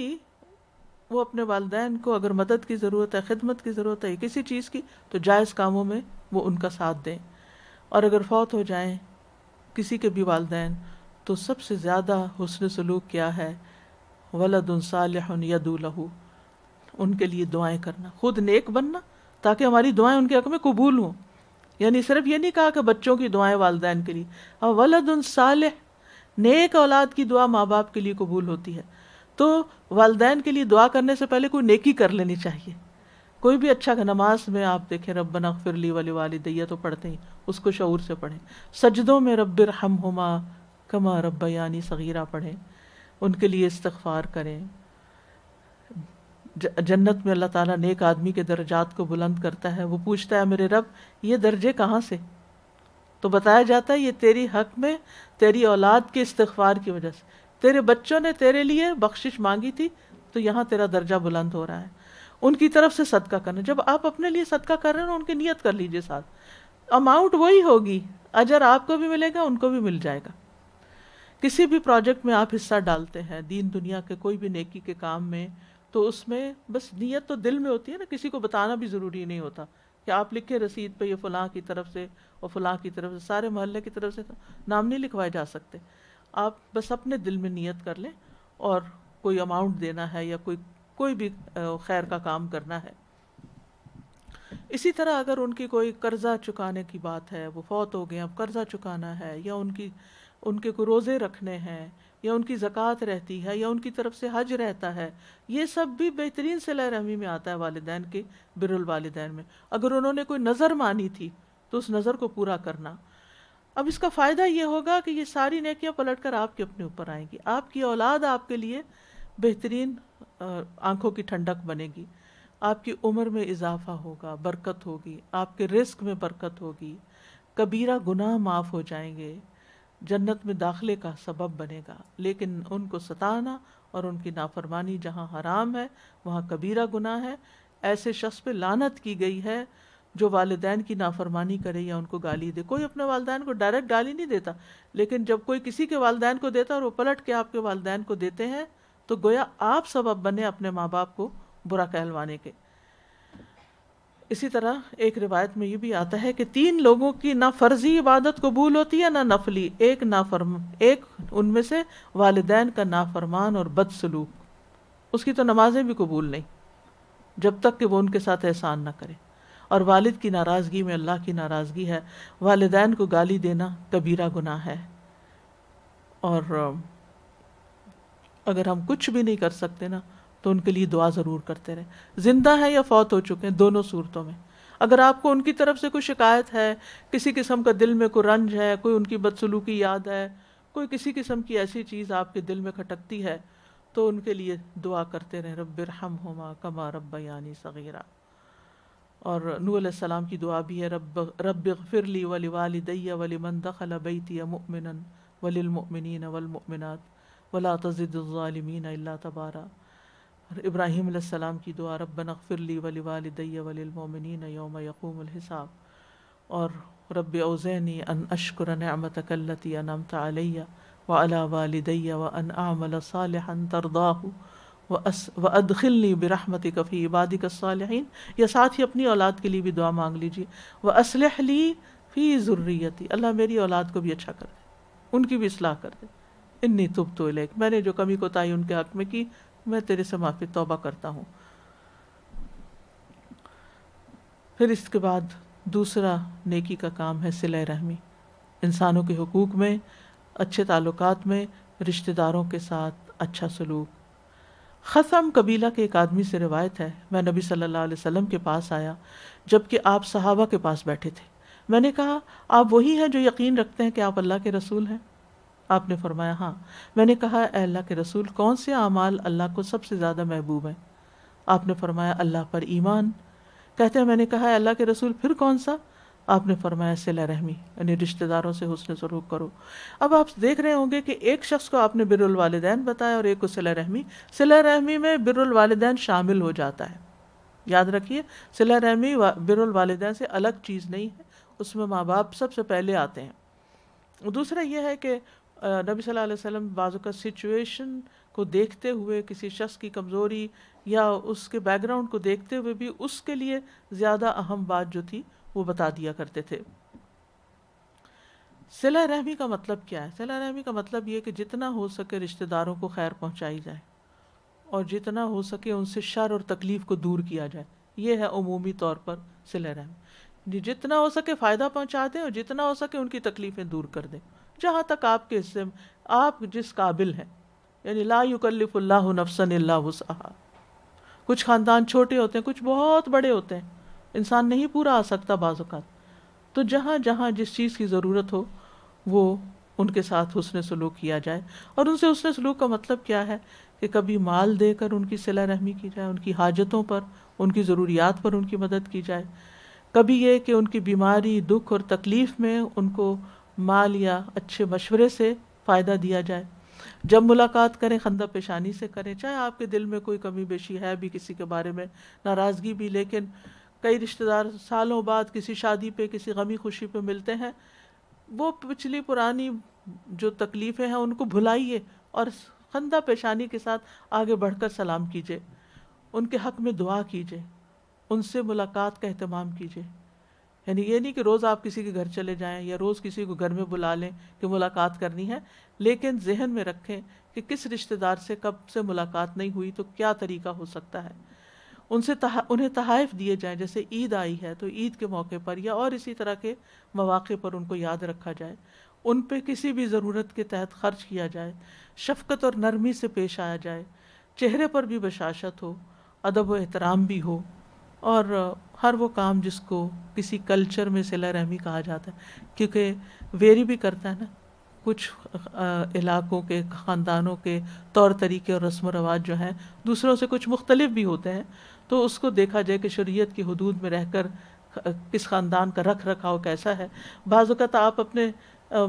वो अपने वालदेन को अगर मदद की ज़रूरत है खिदमत की ज़रूरत है किसी चीज़ की तो जायज़ कामों में वो उनका साथ दें और अगर फौत हो जाएं किसी के भी वालदेन तो सबसे ज़्यादा हसन सलूक क्या है वलद साल यदू लहू उनके लिए दुआएं करना खुद नेक बनना ताकि हमारी दुआएं उनके हक में कबूल हों यानी सिर्फ ये नहीं कहा कि बच्चों की दुआएं वालदेन के लिए और वलद साल नेक औलाद की दुआ माँ बाप के लिए कबूल होती है तो वालदेन के लिए दुआ करने से पहले कोई नेकी कर लेनी चाहिए कोई भी अच्छा नमाज में आप देखें रब नफिरली वाली दैया तो पढ़ते ही उसको शूर से पढ़ें सजदों में रब हम हमा कमा रब यानी सगीरा पढ़ें उनके लिए इस्तफ़ार करें जन्नत में अल्लाह ताला नेक आदमी के दर्जात को बुलंद करता है वो पूछता है मेरे रब ये दर्जे कहाँ से तो बताया जाता है ये तेरी हक में तेरी औलाद के इस्तफार की वजह से तेरे बच्चों ने तेरे लिए बख्शिश मांगी थी तो यहाँ तेरा दर्जा बुलंद हो रहा है उनकी तरफ से सदका करना जब आप अपने लिए सदका कर रहे हो उनकी नीयत कर लीजिए साथ अमाउंट वही होगी अजर आपको भी मिलेगा उनको भी मिल जाएगा किसी भी प्रोजेक्ट में आप हिस्सा डालते हैं दीन दुनिया के कोई भी नेकी के काम में तो उसमें बस नीयत तो दिल में होती है ना किसी को बताना भी ज़रूरी नहीं होता कि आप लिखे रसीद पे ये फ़लाँ की तरफ से और फ़लाँ की तरफ से सारे मोहल्ले की तरफ से तो नाम नहीं लिखवाए जा सकते आप बस अपने दिल में नीयत कर लें और कोई अमाउंट देना है या कोई कोई भी खैर का काम करना है इसी तरह अगर उनकी कोई कर्ज़ा चुकाने की बात है वो फौत हो गए अब कर्ज़ा चुकाना है या उनकी उनके को रोज़े रखने हैं या उनकी ज़क़़त रहती है या उनकी तरफ से हज रहता है ये सब भी बेहतरीन सिला रहमी में आता है वालदान के बिरुल में अगर उन्होंने कोई नज़र मानी थी तो उस नज़र को पूरा करना अब इसका फ़ायदा ये होगा कि ये सारी नकियाँ पलट कर आपके अपने ऊपर आएंगी आपकी औलाद आपके लिए बेहतरीन आँखों की ठंडक बनेगी आपकी उम्र में इजाफा होगा बरकत होगी आपके रिस्क में बरकत होगी कबीरा गुनाह माफ़ हो जाएंगे जन्नत में दाखिले का सबब बनेगा लेकिन उनको सताना और उनकी नाफरमानी जहाँ हराम है वहाँ कबीरा गुना है ऐसे शख्स पे लानत की गई है जो वालदेन की नाफरमानी करे या उनको गाली दे कोई अपने वालदेन को डायरेक्ट गाली नहीं देता लेकिन जब कोई किसी के वालदेन को देता और वो पलट के आपके वालदेन को देते हैं तो गोया आप सबब बने अपने माँ बाप को बुरा कहलवाने के इसी तरह एक रिवायत में ये भी आता है कि तीन लोगों की ना फर्जी इबादत कबूल होती है ना नफली एक नाफरम एक उनमें से वालदेन का नाफरमान और बदसलूक उसकी तो नमाजें भी कबूल नहीं जब तक कि वो उनके साथ एहसान ना करे और वालिद की नाराज़गी में अल्लाह की नाराज़गी है वालदान को गाली देना कबीरा गुनाह है और अगर हम कुछ भी नहीं कर सकते ना तो उनके लिए दुआ ज़रूर करते रहें ज़िंदा हैं या फौत हो चुके हैं दोनों सूरतों में अगर आपको उनकी तरफ से कोई शिकायत है किसी किस्म का दिल में कोई रंज है कोई उनकी बदसलूकी याद है कोई किसी किस्म की ऐसी चीज़ आपके दिल में खटकती है तो उनके लिए दुआ करते रहें हम हम कमा रब यानी सगीरा और नूल सलाम की दुआ भी है रब रब फिरली वली दैया वली मन दखल बैतिया मुमिन वलिलमिन वलमिनत वला तजिदालमीन अल्ला तबारा और इब्राहिम सलाम की दुआ रबन अकफ़िरली वली वालदिया वलमिन योम यकूमहिसाब और रब ओज़ैनी अन अशकुर नमतकलती अनम तलिया व अला वालदिया व अन आमल सालहन तरदाहू व अदखिलनी बरहमत कफ़ी इबादी कसालहन या साथ ही अपनी औलाद के लिए भी दुआ मांग लीजिए व असलहली फ़ी ज़ुर्रियती अल्लाह मेरी औलाद को भी अच्छा कर दे उनकी भी असलाह कर दे इन्नी तुब तो लेक मैंने जो कमी कोताही उनके हक़ में की मैं तेरे से माफ़ी तोबा करता हूँ फिर इसके बाद दूसरा नेकी का काम है सिल रहमी इंसानों के हकूक़ में अच्छे ताल्लुकात में रिश्तेदारों के साथ अच्छा सलूक खसम कबीला के एक आदमी से रिवायत है मैं नबी सल्लल्लाहु अलैहि वसल्लम के पास आया जबकि आप सहाबा के पास बैठे थे मैंने कहा आप वही हैं जो यकीन रखते हैं कि आप अल्लाह के रसूल हैं आपने फरमाया हाँ मैंने कहा अल्लाह के रसूल कौन से अमाल अल्लाह को सबसे ज़्यादा महबूब हैं आपने फरमाया अल्लाह पर ईमान कहते हैं मैंने कहा अल्लाह के रसूल फिर कौन सा आपने फरमाया सिला रहमी यानी रिश्तेदारों से हुसन सलूक करो अब आप देख रहे होंगे कि एक शख्स को आपने बिरुल बताया और एक को सिला रहमी सिला रहमी में बिरुल शामिल हो जाता है याद रखिए सिला रहमी बिरुल से अलग चीज़ नहीं है उसमें माँ बाप सबसे पहले आते हैं दूसरा यह है कि नबी सल्लल्लाहु अलैहि वसल्लम बाज़ू का सिचुएशन को देखते हुए किसी शख्स की कमज़ोरी या उसके बैकग्राउंड को देखते हुए भी उसके लिए ज़्यादा अहम बात जो थी वो बता दिया करते थे सिला रहमी का मतलब क्या है सिला रहमी का मतलब ये कि जितना हो सके रिश्तेदारों को खैर पहुँचाई जाए और जितना हो सके उनसे शर और तकलीफ़ को दूर किया जाए ये है अमूमी तौर पर सिला रहमी जितना हो सके फ़ायदा पहुँचा दें और जितना हो सके उनकी तकलीफ़ें दूर कर दें जहाँ तक आपके हिस्से में आप जिस काबिल हैं यानी ला युकल्लिफ़ुल्ला नफसन वसाहा कुछ ख़ानदान छोटे होते हैं कुछ बहुत बड़े होते हैं इंसान नहीं पूरा आ सकता बाज़त तो जहाँ जहाँ जिस चीज़ की ज़रूरत हो वो उनके साथ हुसन सलूक किया जाए और उनसे हुसन सलूक का मतलब क्या है कि कभी माल देकर उनकी सिला रहमी की जाए उनकी हाजतों पर उनकी ज़रूरियात पर उनकी मदद की जाए कभी ये कि उनकी बीमारी दुख और तकलीफ़ में उनको माल या अच्छे मशवरे से फ़ायदा दिया जाए जब मुलाकात करें खंदा पेशानी से करें चाहे आपके दिल में कोई कमी बेशी है भी किसी के बारे में नाराज़गी भी लेकिन कई रिश्तेदार सालों बाद किसी शादी पे किसी गमी खुशी पे मिलते हैं वो पिछली पुरानी जो तकलीफ़ें हैं उनको भुलाइए और खंदा पेशानी के साथ आगे बढ़कर सलाम कीजिए उनके हक़ में दुआ कीजिए उनसे मुलाकात का अहतमाम कीजिए यानी ये नहीं कि रोज़ आप किसी के घर चले जाएं या रोज़ किसी को घर में बुला लें कि मुलाकात करनी है लेकिन जहन में रखें कि किस रिश्तेदार से कब से मुलाकात नहीं हुई तो क्या तरीका हो सकता है उनसे तहा, उन्हें तहफ़ दिए जाएं जैसे ईद आई है तो ईद के मौके पर या और इसी तरह के मौाक़े पर उनको याद रखा जाए उन पर किसी भी ज़रूरत के तहत ख़र्च किया जाए शफकत और नरमी से पेश आया जाए चेहरे पर भी बशाशत हो अदब व एहतराम भी हो और हर वो काम जिसको किसी कल्चर में सिला रहमी कहा जाता है क्योंकि वेरी भी करता है ना कुछ इलाकों के ख़ानदानों के तौर तरीके और रस्म रवाज जो हैं दूसरों से कुछ मुख्तलिफ भी होते हैं तो उसको देखा जाए कि शरीयत की हदूद में रहकर किस ख़ानदान का रख रखाव कैसा है बाज़त आप अपने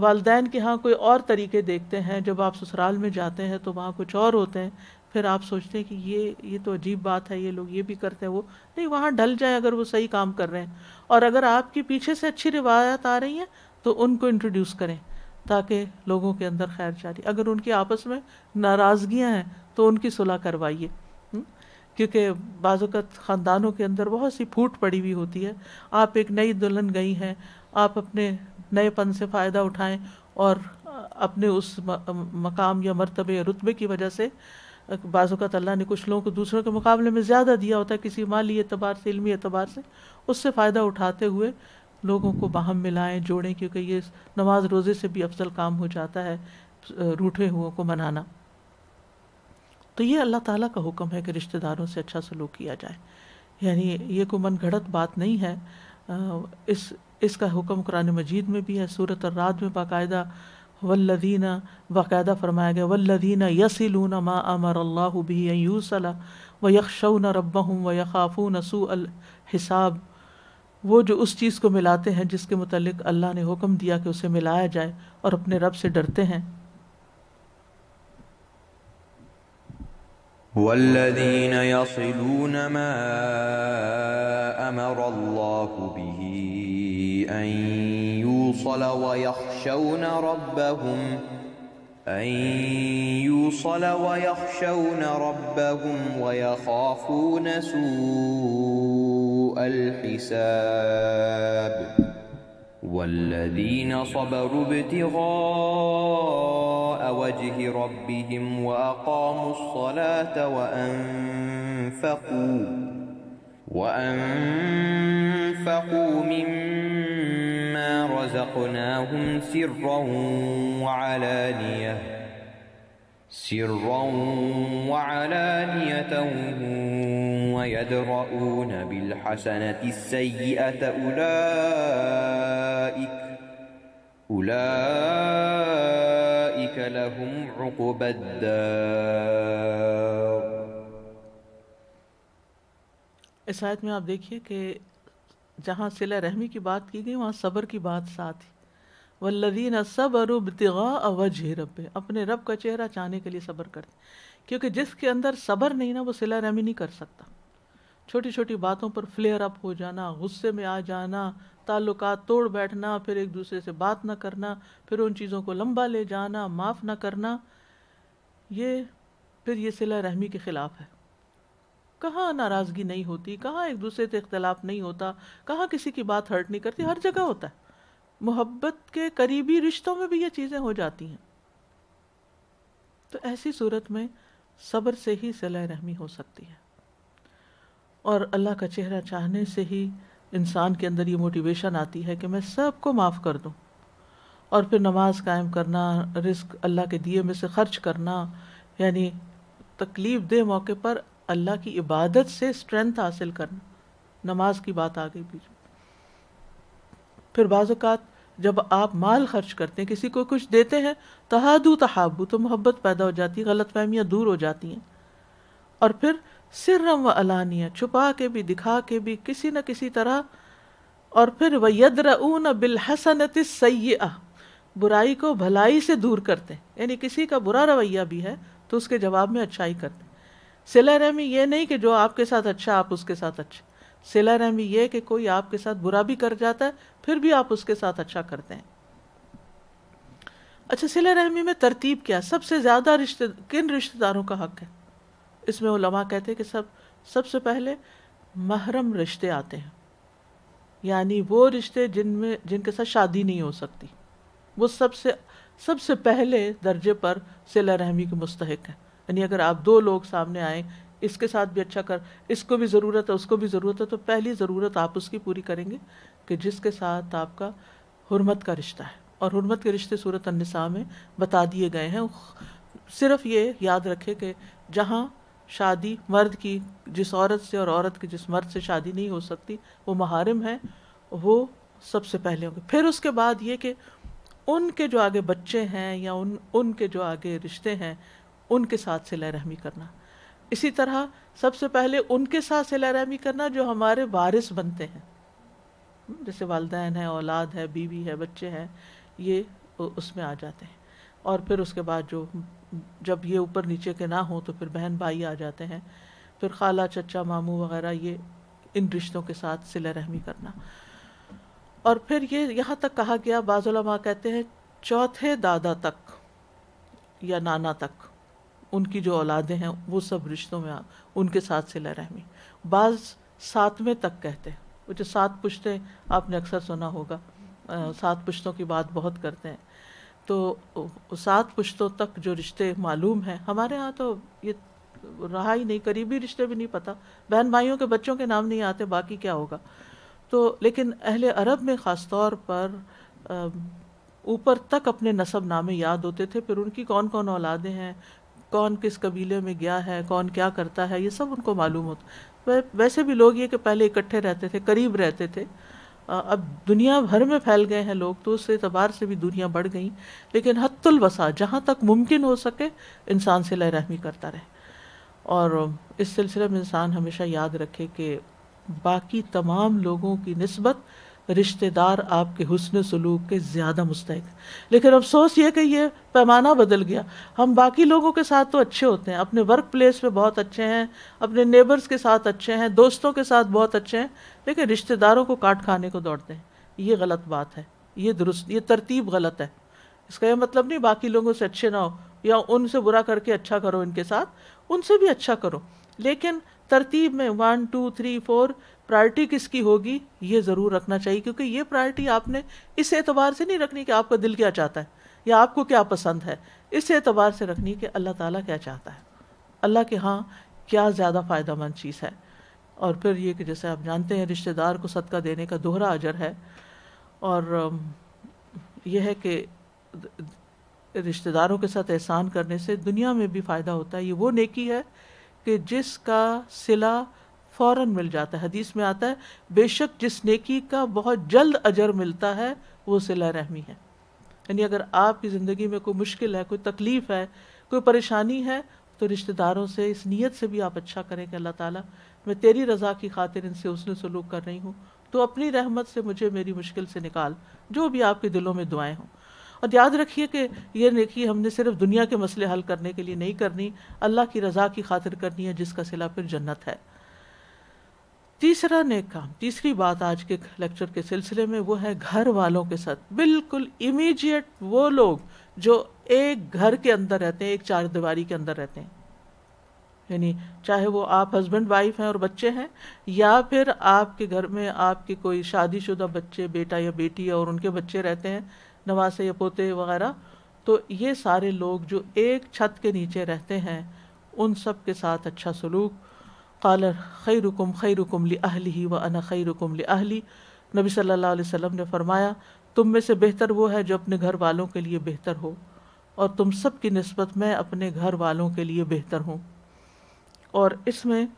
वालदे के यहाँ कोई और तरीके देखते हैं जब आप ससुराल में जाते हैं तो वहाँ कुछ और होते हैं फिर आप सोचते हैं कि ये ये तो अजीब बात है ये लोग ये भी करते हैं वो नहीं वहाँ डल जाए अगर वो सही काम कर रहे हैं और अगर आपके पीछे से अच्छी रिवायत आ रही हैं तो उनको इंट्रोड्यूस करें ताकि लोगों के अंदर खैर जारी अगर उनकी आपस में नाराज़गियाँ हैं तो उनकी सुलह करवाइए हम्म? क्योंकि बाज़त ख़ानदानों के अंदर बहुत सी फूट पड़ी हुई होती है आप एक नई दुल्हन गई हैं आप अपने नएपन से फ़ायदा उठाएं और अपने उस मकाम या मरतबे या रुतबे की वजह से बाज़त अल्लाह ने कुछ लोगों को दूसरों के मुकाबले में ज़्यादा दिया होता है किसी माली एतबार से इलमी एतबार से उससे फ़ायदा उठाते हुए लोगों को बाहम मिलाएं जोड़ें क्योंकि ये नमाज रोज़े से भी अफजल काम हो जाता है रूठे हुओं को मनाना तो ये अल्लाह ताला का हुक्म है कि रिश्तेदारों से अच्छा सलूक किया जाए यानी ये कोई मन घड़त बात नहीं है इस इसका हुक्म कुरान मजीद में भी है सूरत और रात में बाकायदा वल्लदीना बायदा फरमाया गया वल्लदीना यसिलून मा अमर अल्लाह भी यूसला व यकशन रबहम व यखाफून सू अल हिसाब वो जो उस चीज़ को मिलाते हैं जिसके मतलब अल्लाह ने हुक्म दिया कि उसे मिलाया जाए और अपने रब से डरते हैं والذين يصلون ما أمر الله به أن يوصل ويخشون ربهم أن يوصل ويخشون ربهم ويخافون سوء الحساب والذين صبروا ابتغاء وجه ربهم وأقاموا الصلاة وأنفقوا وأنفقوا مما رزقناهم سرا وعلانية سرا وعلانية ويدرؤون بالحسنة السيئة أولئك أولئك لهم عقبى الدار اس آیت میں آپ देखिए کہ जहाँ सिला रहमी की बात की गई वहाँ सब्र की बात साथ ही वल्लदीन सबर बतगा अवजह रब अपने रब का चेहरा चाहने के लिए सब्र करते क्योंकि जिसके अंदर सब्र नहीं ना वो सिला रहमी नहीं कर सकता छोटी छोटी बातों पर फ्लेयर अप हो जाना गुस्से में आ जाना ताल्लुक तोड़ बैठना फिर एक दूसरे से बात ना करना फिर उन चीज़ों को लंबा ले जाना माफ़ ना करना ये फिर ये सिला रहमी के ख़िलाफ़ है कहाँ नाराज़गी नहीं होती कहाँ एक दूसरे से इख्तलाफ नहीं होता कहाँ किसी की बात हर्ट नहीं करती हर जगह होता है मोहब्बत के करीबी रिश्तों में भी ये चीज़ें हो जाती हैं तो ऐसी सूरत में सब्र से ही सिला रहमी हो सकती है और अल्लाह का चेहरा चाहने से ही इंसान के अंदर ये मोटिवेशन आती है कि मैं सबको माफ़ कर दूँ और फिर नमाज कायम करना रिस्क अल्लाह के दिए में से खर्च करना यानी तकलीफ़ दे मौके पर अल्लाह की इबादत से स्ट्रेंथ हासिल करना नमाज की बात आ गई पीछे फिर बाज़ात जब आप माल खर्च करते हैं किसी को कुछ देते हैं तहादू तहाबू तो मोहब्बत पैदा हो जाती है गलत फहमियाँ दूर हो जाती हैं और फिर सिरम व अलानिया छुपा के भी दिखा के भी किसी न किसी तरह और फिर यदर यदरऊन बिलहसन सैया बुराई को भलाई से दूर करते हैं यानी किसी का बुरा रवैया भी है तो उसके जवाब में अच्छाई करते हैं सिला रहमी ये नहीं कि जो आपके साथ अच्छा आप उसके साथ अच्छा सिला रहमी ये कि कोई आपके साथ बुरा भी कर जाता है फिर भी आप उसके साथ अच्छा करते हैं अच्छा सिला रहमी में तरतीब क्या सबसे ज़्यादा रिश्ते किन रिश्तेदारों का हक है इसमें उलमा कहते हैं कि सब सबसे पहले महरम रिश्ते आते हैं यानी वो रिश्ते जिनमें जिनके साथ शादी नहीं हो सकती वो सबसे सबसे पहले दर्जे पर सिला रहमी के मुस्तक हैं यानी अगर आप दो लोग सामने आए इसके साथ भी अच्छा कर इसको भी ज़रूरत है उसको भी ज़रूरत है तो पहली ज़रूरत आप उसकी पूरी करेंगे कि जिसके साथ आपका हरमत का रिश्ता है और हरमत के रिश्ते सूरत अनसा में बता दिए गए हैं सिर्फ ये याद रखे कि जहाँ शादी मर्द की जिस औरत से और औरत की जिस मर्द से शादी नहीं हो सकती वो महारम है वो सबसे पहले होंगे फिर उसके बाद ये कि उनके जो आगे बच्चे हैं या उन उनके जो आगे रिश्ते हैं उनके साथ सिला रहमी करना इसी तरह सबसे पहले उनके साथ सिला रहमी करना जो हमारे वारिस बनते हैं जैसे वालदेन हैं औलाद है बीवी है बच्चे हैं ये उसमें आ जाते हैं और फिर उसके बाद जो जब ये ऊपर नीचे के ना हों तो फिर बहन भाई आ जाते हैं फिर खाला चचा मामू वगैरह ये इन रिश्तों के साथ सिला रहमी करना और फिर ये यहाँ तक कहा गया बाज़ुलमा कहते हैं चौथे दादा तक या नाना तक उनकी जो औलादें हैं वो सब रिश्तों में उनके साथ सिला रहमी बाज सातवें तक कहते हैं वो जो सात पुश्तें आपने अक्सर सुना होगा सात पुश्तों की बात बहुत करते हैं तो सात पुश्तों तक जो रिश्ते मालूम हैं हमारे यहाँ तो ये रहा ही नहीं करीबी रिश्ते भी नहीं पता बहन भाइयों के बच्चों के नाम नहीं आते बाकी क्या होगा तो लेकिन अहले अरब में ख़ास तौर पर ऊपर तक अपने नसब नामे याद होते थे फिर उनकी कौन कौन औलादें हैं कौन किस कबीले में गया है कौन क्या करता है ये सब उनको मालूम होता वैसे भी लोग ये कि पहले इकट्ठे रहते थे करीब रहते थे अब दुनिया भर में फैल गए हैं लोग तो उस एतबार से भी दुनिया बढ़ गई लेकिन हतुलवसा जहाँ तक मुमकिन हो सके इंसान से लहमी करता रहे और इस सिलसिले में इंसान हमेशा याद रखे कि बाकी तमाम लोगों की नस्बत रिश्तेदार आपके हुसन सलूक के ज़्यादा मुस्तक लेकिन अफसोस ये कि ये पैमाना बदल गया हम बाकी लोगों के साथ तो अच्छे होते हैं अपने वर्क प्लेस में बहुत अच्छे हैं अपने नेबर्स के साथ अच्छे हैं दोस्तों के साथ बहुत अच्छे हैं लेकिन रिश्तेदारों को काट खाने को दौड़ते हैं ये गलत बात है ये दुरुस्त ये तरतीब गलत है इसका यह मतलब नहीं बाकी लोगों से अच्छे ना हो या उनसे बुरा करके अच्छा करो इनके साथ उनसे भी अच्छा करो लेकिन तरतीब में one two three four priority किसकी होगी ये ज़रूर रखना चाहिए क्योंकि ये प्रायोरिटी आपने इस एतबार से नहीं रखनी कि आपका दिल क्या चाहता है या आपको क्या पसंद है इस एतबार से रखनी कि अल्लाह ताला क्या चाहता है अल्लाह के हाँ क्या ज़्यादा फ़ायदा मंद चीज़ है और फिर ये कि जैसे आप जानते हैं रिश्तेदार को सदका देने का दोहरा अजर है और यह है कि रिश्तेदारों के साथ एहसान करने से दुनिया में भी फ़ायदा होता है ये वो नेकी है कि जिसका सिला फ़ौर मिल जाता है हदीस में आता है बेशक जिस नेकी का बहुत जल्द अजर मिलता है वो सिला रहमी है यानी अगर आपकी ज़िंदगी में कोई मुश्किल है कोई तकलीफ़ है कोई परेशानी है तो रिश्तेदारों से इस नीयत से भी आप अच्छा करें कि अल्लाह ताला मैं तेरी रज़ा की खातिर इनसे उसने सलूक कर रही हूँ तो अपनी रहमत से मुझे मेरी मुश्किल से निकाल जो भी आपके दिलों में दुआएं हों और याद रखिए कि ये नेकी हमने सिर्फ दुनिया के मसले हल करने के लिए नहीं करनी अल्लाह की रज़ा की खातिर करनी है जिसका सिला फिर जन्नत है तीसरा नेक काम तीसरी बात आज के लेक्चर के सिलसिले में वो है घर वालों के साथ बिल्कुल इमीजिएट वो लोग जो एक घर के अंदर रहते हैं एक चार दीवारी के अंदर रहते हैं यानी चाहे वो आप हस्बैंड वाइफ हैं और बच्चे हैं या फिर आपके घर में आपके कोई शादीशुदा बच्चे बेटा या बेटी है और उनके बच्चे रहते हैं नवासे या पोते वगैरह तो ये सारे लोग जो एक छत के नीचे रहते हैं उन सब के साथ अच्छा सलूक कालर खैरुकुम खैरुकुम ली अहली ही व अना खैरुकुम ली अहली नबी सल्लल्लाहु अलैहि ने फरमाया तुम में से बेहतर वो है जो अपने घर वालों के लिए बेहतर हो और तुम सब की नस्बत मैं अपने घर वालों के लिए बेहतर हूँ और इसमें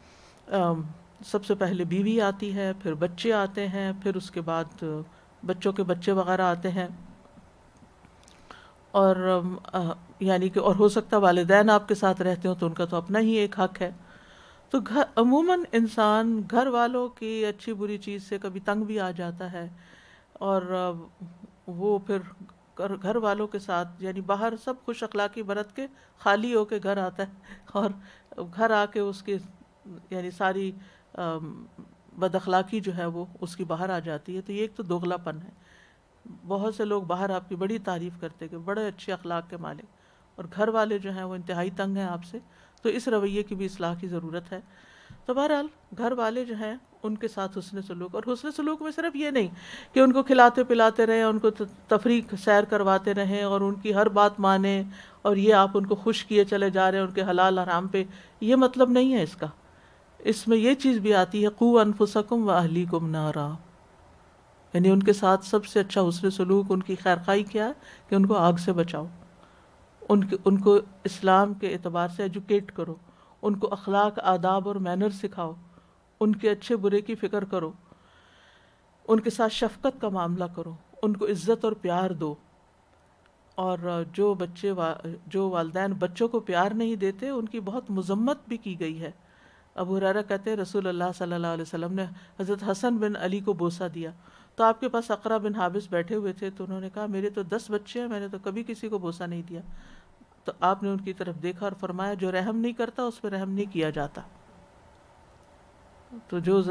सबसे पहले बीवी आती है फिर बच्चे आते हैं फिर उसके बाद बच्चों के बच्चे वगैरह आते हैं और यानी कि और हो सकता है वालदेन आपके साथ रहते हो तो उनका तो अपना ही एक हक़ है तो घर अमूमन इंसान घर वालों की अच्छी बुरी चीज़ से कभी तंग भी आ जाता है और वो फिर घर वालों के साथ यानी बाहर सब खुश अखलाकी बरत के खाली होके घर आता है और घर आके उसके यानी सारी बद अखलाक़ी जो है वो उसकी बाहर आ जाती है तो ये एक तो दोगलापन है बहुत से लोग बाहर आपकी बड़ी तारीफ़ करते कि बड़े अच्छे अखलाक के मालिक और घर वाले जो हैं वो इंतहाई तंग हैं आपसे तो इस रवैये की भी असलाह की ज़रूरत है तो बहरहाल घर वाले जो हैं उनके साथ हसन सलूक और हसन सलूक में सिर्फ ये नहीं कि उनको खिलाते पिलाते रहें उनको तफरी सैर करवाते रहें और उनकी हर बात माने और ये आप उनको खुश किए चले जा रहे हैं उनके हलाल आराम पे ये मतलब नहीं है इसका इसमें यह चीज़ भी आती है कू अनफुसकुम व अहली कुम नारा यानी उनके साथ सबसे अच्छा हसन सलूक उनकी खैरखाई क्या है कि उनको आग से बचाओ उनके उनको इस्लाम के अतबार से एजुकेट करो उनको अखलाक आदाब और मैनर सिखाओ उनके अच्छे बुरे की फ़िक्र करो उनके साथ शफकत का मामला करो उनको इज़्ज़त और प्यार दो और जो बच्चे वा, जो वालदे बच्चों को प्यार नहीं देते उनकी बहुत मज़म्मत भी की गई है अबू हुररा कहते रसूल अल्लाह सल्लल्लाहु अलैहि वसल्लम ने हज़रत हसन बिन अली को बोसा दिया तो आपके पास अकरा बिन हाबिस बैठे हुए थे तो उन्होंने कहा मेरे तो दस बच्चे हैं मैंने तो कभी किसी को बोसा नहीं दिया तो आपने उनकी तरफ देखा और फरमाया जो रहम नहीं करता उस पर रहम नहीं किया जाता तो जो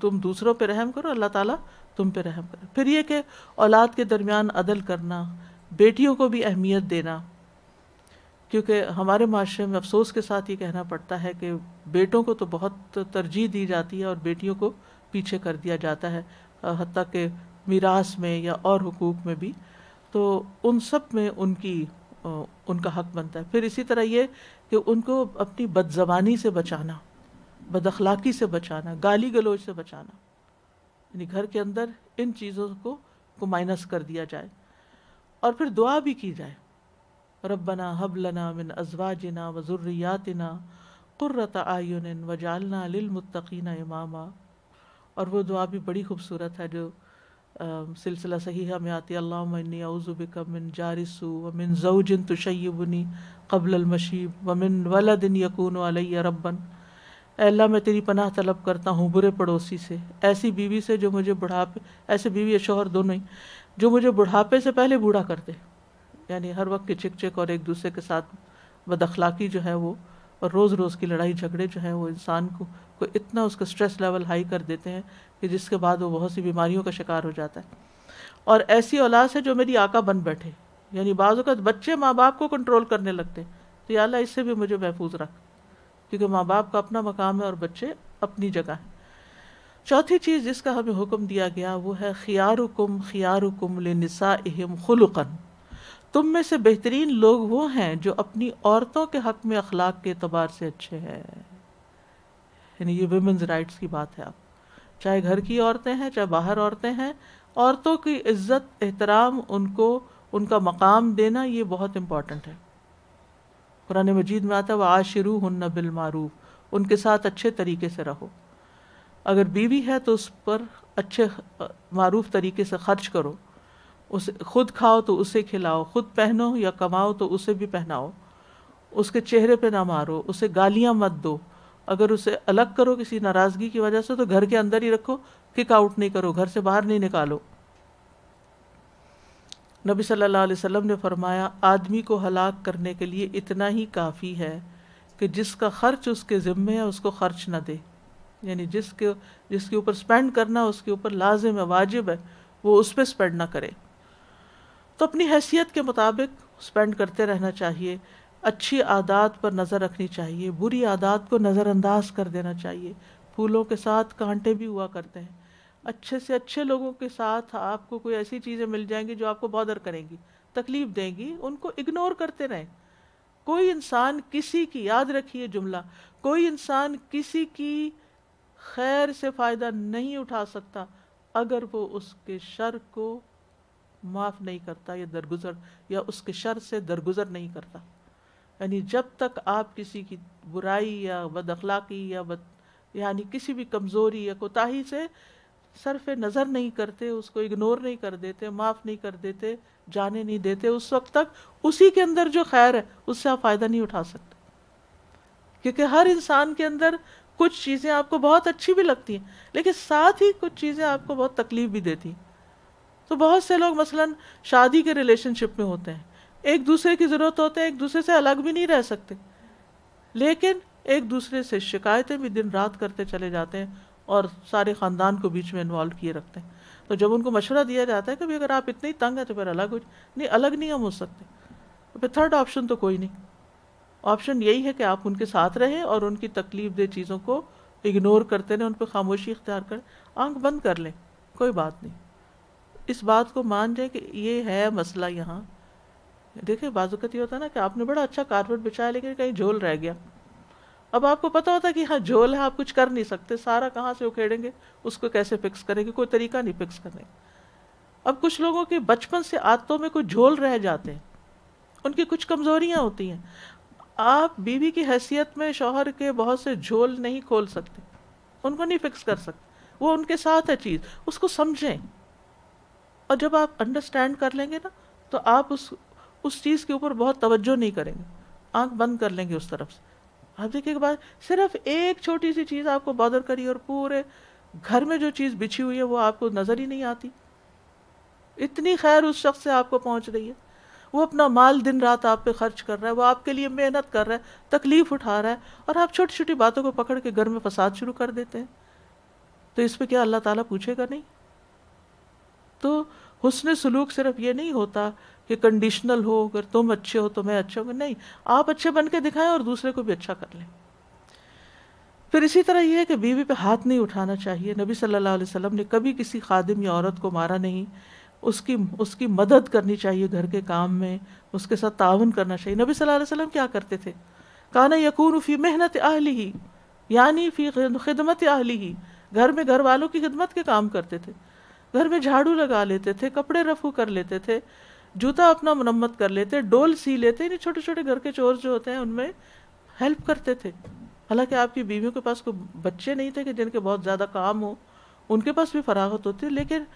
तुम दूसरों पर रहम करो अल्लाह ताला तुम पे रहम करो फिर ये कि औलाद के दरमियान अदल करना बेटियों को भी अहमियत देना क्योंकि हमारे माशरे में अफसोस के साथ ये कहना पड़ता है कि बेटों को तो बहुत तरजीह दी जाती है और बेटियों को पीछे कर दिया जाता है हती कि मीरास में या और हकूक़ में भी तो उन सब में उनकी उनका हक बनता है फिर इसी तरह ये कि उनको अपनी बदजबानी से बचाना बदअखलाकी से बचाना गाली गलोच से बचाना यानी घर के अंदर इन चीज़ों को को माइनस कर दिया जाए और फिर दुआ भी की जाए रबना हबलना मिन अजवा जिना वज़ुर्रियातना क़ुर्रत आयुन वजालना लिलमुत्तकीना इमामा और वो दुआ भी बड़ी खूबसूरत है जो सिलसिला सही में आती अल्लामी अउज़ुबिक मिन जारिसू वमिन जौजिन तुशैबनी कबलमशीब वमिन वलदिन यकून अलैया रब्बन अल्लाह मैं तेरी पनाह तलब करता हूँ बुरे पड़ोसी से ऐसी बीवी से जो मुझे बुढ़ापे ऐसे बीवी या शोहर दोनों ही जो मुझे बुढ़ापे से पहले बूढ़ा कर दे यानी हर वक्त की चिक चिक और एक दूसरे के साथ बदखलाकी जो है वो और रोज़ रोज़ की लड़ाई झगड़े जो हैं वो इंसान को को इतना उसका स्ट्रेस लेवल हाई कर देते हैं कि जिसके बाद वो बहुत सी बीमारियों का शिकार हो जाता है और ऐसी औलाद है जो मेरी आका बन बैठे यानी बाज़त बच्चे माँ बाप को कंट्रोल करने लगते हैं तो यह इससे भी मुझे महफूज रख क्योंकि माँ बाप का अपना मकाम है और बच्चे अपनी जगह हैं चौथी चीज़ जिसका हमें हुक्म दिया गया वो है खियारुकुम खियारुकुम ले निसा खुलकन तुम में से बेहतरीन लोग वो हैं जो अपनी औरतों के हक में अखलाक के अतबार से अच्छे हैं यानी ये वुमेंस राइट्स की बात है आप चाहे घर की औरतें हैं चाहे बाहर औरतें हैं औरतों की इज्जत एहतराम उनको उनका मकाम देना ये बहुत इम्पॉर्टेंट है कुरान मजीद में आता है वह आशरू हन्ना बिलमारूफ उनके साथ अच्छे तरीके से रहो अगर बीवी है तो उस पर अच्छे मारूफ तरीके से खर्च करो उसे खुद खाओ तो उसे खिलाओ खुद पहनो या कमाओ तो उसे भी पहनाओ उसके चेहरे पे ना मारो उसे गालियां मत दो अगर उसे अलग करो किसी नाराज़गी की वजह से तो घर के अंदर ही रखो किक आउट नहीं करो घर से बाहर नहीं निकालो नबी सल्लल्लाहु अलैहि वसल्लम ने फरमाया आदमी को हलाक करने के लिए इतना ही काफ़ी है कि जिसका खर्च उसके ज़िम्मे है उसको खर्च ना दे यानी जिसके जिसके ऊपर स्पेंड करना उसके ऊपर लाजिम है वाजिब है वो उस पर स्पेंड ना करे तो अपनी हैसियत के मुताबिक स्पेंड करते रहना चाहिए अच्छी आदत पर नज़र रखनी चाहिए बुरी आदत को नज़रअंदाज कर देना चाहिए फूलों के साथ कांटे भी हुआ करते हैं अच्छे से अच्छे लोगों के साथ आपको कोई ऐसी चीज़ें मिल जाएंगी जो आपको बॉदर करेंगी तकलीफ़ देंगी उनको इग्नोर करते रहें कोई इंसान किसी की याद रखिए जुमला कोई इंसान किसी की खैर से फ़ायदा नहीं उठा सकता अगर वो उसके शर को माफ़ नहीं करता या दरगुजर या उसके शर से दरगुजर नहीं करता यानी जब तक आप किसी की बुराई या बद अखलाक़ी या बद यानी किसी भी कमज़ोरी या कोताही से सरफ नज़र नहीं करते उसको इग्नोर नहीं कर देते माफ़ नहीं कर देते जाने नहीं देते उस वक्त तक उसी के अंदर जो खैर है उससे आप फ़ायदा नहीं उठा सकते क्योंकि हर इंसान के अंदर कुछ चीज़ें आपको बहुत अच्छी भी लगती हैं लेकिन साथ ही कुछ चीज़ें आपको बहुत तकलीफ़ भी देती हैं तो बहुत से लोग मसलन शादी के रिलेशनशिप में होते हैं एक दूसरे की ज़रूरत होते हैं एक दूसरे से अलग भी नहीं रह सकते लेकिन एक दूसरे से शिकायतें भी दिन रात करते चले जाते हैं और सारे ख़ानदान को बीच में इन्वॉल्व किए रखते हैं तो जब उनको मशवरा दिया जाता है कि भाई अगर आप इतने ही तंग हैं तो फिर अलग हो नहीं अलग नहीं हम हो सकते तो फिर थर्ड ऑप्शन तो कोई नहीं ऑप्शन यही है कि आप उनके साथ रहें और उनकी तकलीफ दे चीज़ों को इग्नोर करते रहें उन पर खामोशी इख्तियार करें आंख बंद कर लें कोई बात नहीं इस बात को मान जाए कि ये है मसला यहाँ देखिए बाजुकत तो ये होता है ना कि आपने बड़ा अच्छा कारपेट बिछाया लेकिन कहीं झोल रह गया अब आपको पता होता है कि हाँ झोल है आप कुछ कर नहीं सकते सारा कहाँ से उखेड़ेंगे उसको कैसे फिक्स करेंगे कोई तरीका नहीं फिक्स करने अब कुछ लोगों के बचपन से आदतों में कुछ झोल रह जाते हैं उनकी कुछ कमज़ोरियाँ होती हैं आप बीवी की हैसियत में शोहर के बहुत से झोल नहीं खोल सकते उनको नहीं फिक्स कर सकते वो उनके साथ है चीज़ उसको समझें और जब आप अंडरस्टैंड कर लेंगे ना तो आप उस उस चीज़ के ऊपर बहुत तवज्जो नहीं करेंगे आंख बंद कर लेंगे उस तरफ से आप देखिए बाद सिर्फ एक छोटी सी चीज़ आपको बॉदर करी और पूरे घर में जो चीज़ बिछी हुई है वो आपको नज़र ही नहीं आती इतनी खैर उस शख्स से आपको पहुंच रही है वो अपना माल दिन रात आप पे खर्च कर रहा है वो आपके लिए मेहनत कर रहा है तकलीफ़ उठा रहा है और आप छोटी छोटी बातों को पकड़ के घर में फसाद शुरू कर देते हैं तो इस पर क्या अल्लाह ताला पूछेगा नहीं तो हुसन सलूक सिर्फ ये नहीं होता कि कंडीशनल हो अगर तुम अच्छे हो तो मैं अच्छा हूँ नहीं आप अच्छे बन के दिखाएं और दूसरे को भी अच्छा कर लें फिर इसी तरह यह है कि बीवी पे हाथ नहीं उठाना चाहिए नबी सल्लल्लाहु अलैहि वसल्लम ने कभी किसी खादिम या औरत को मारा नहीं उसकी उसकी मदद करनी चाहिए घर के काम में उसके साथ ताउन करना चाहिए नबी सल्लल्लाहु अलैहि वसल्लम क्या करते थे काना यकून फ़ी मेहनत आहली ही यानी फ़ी खिदमत आहली ही घर में घर वालों की खिदमत के काम करते थे घर में झाड़ू लगा लेते थे कपड़े रफू कर लेते थे जूता अपना मरम्मत कर लेते डोल सी लेते इन छोटे छोटे घर के चोर जो होते हैं उनमें हेल्प करते थे हालांकि आपकी बीवियों के पास कोई बच्चे नहीं थे कि जिनके बहुत ज़्यादा काम हो उनके पास भी फराहत होती है लेकिन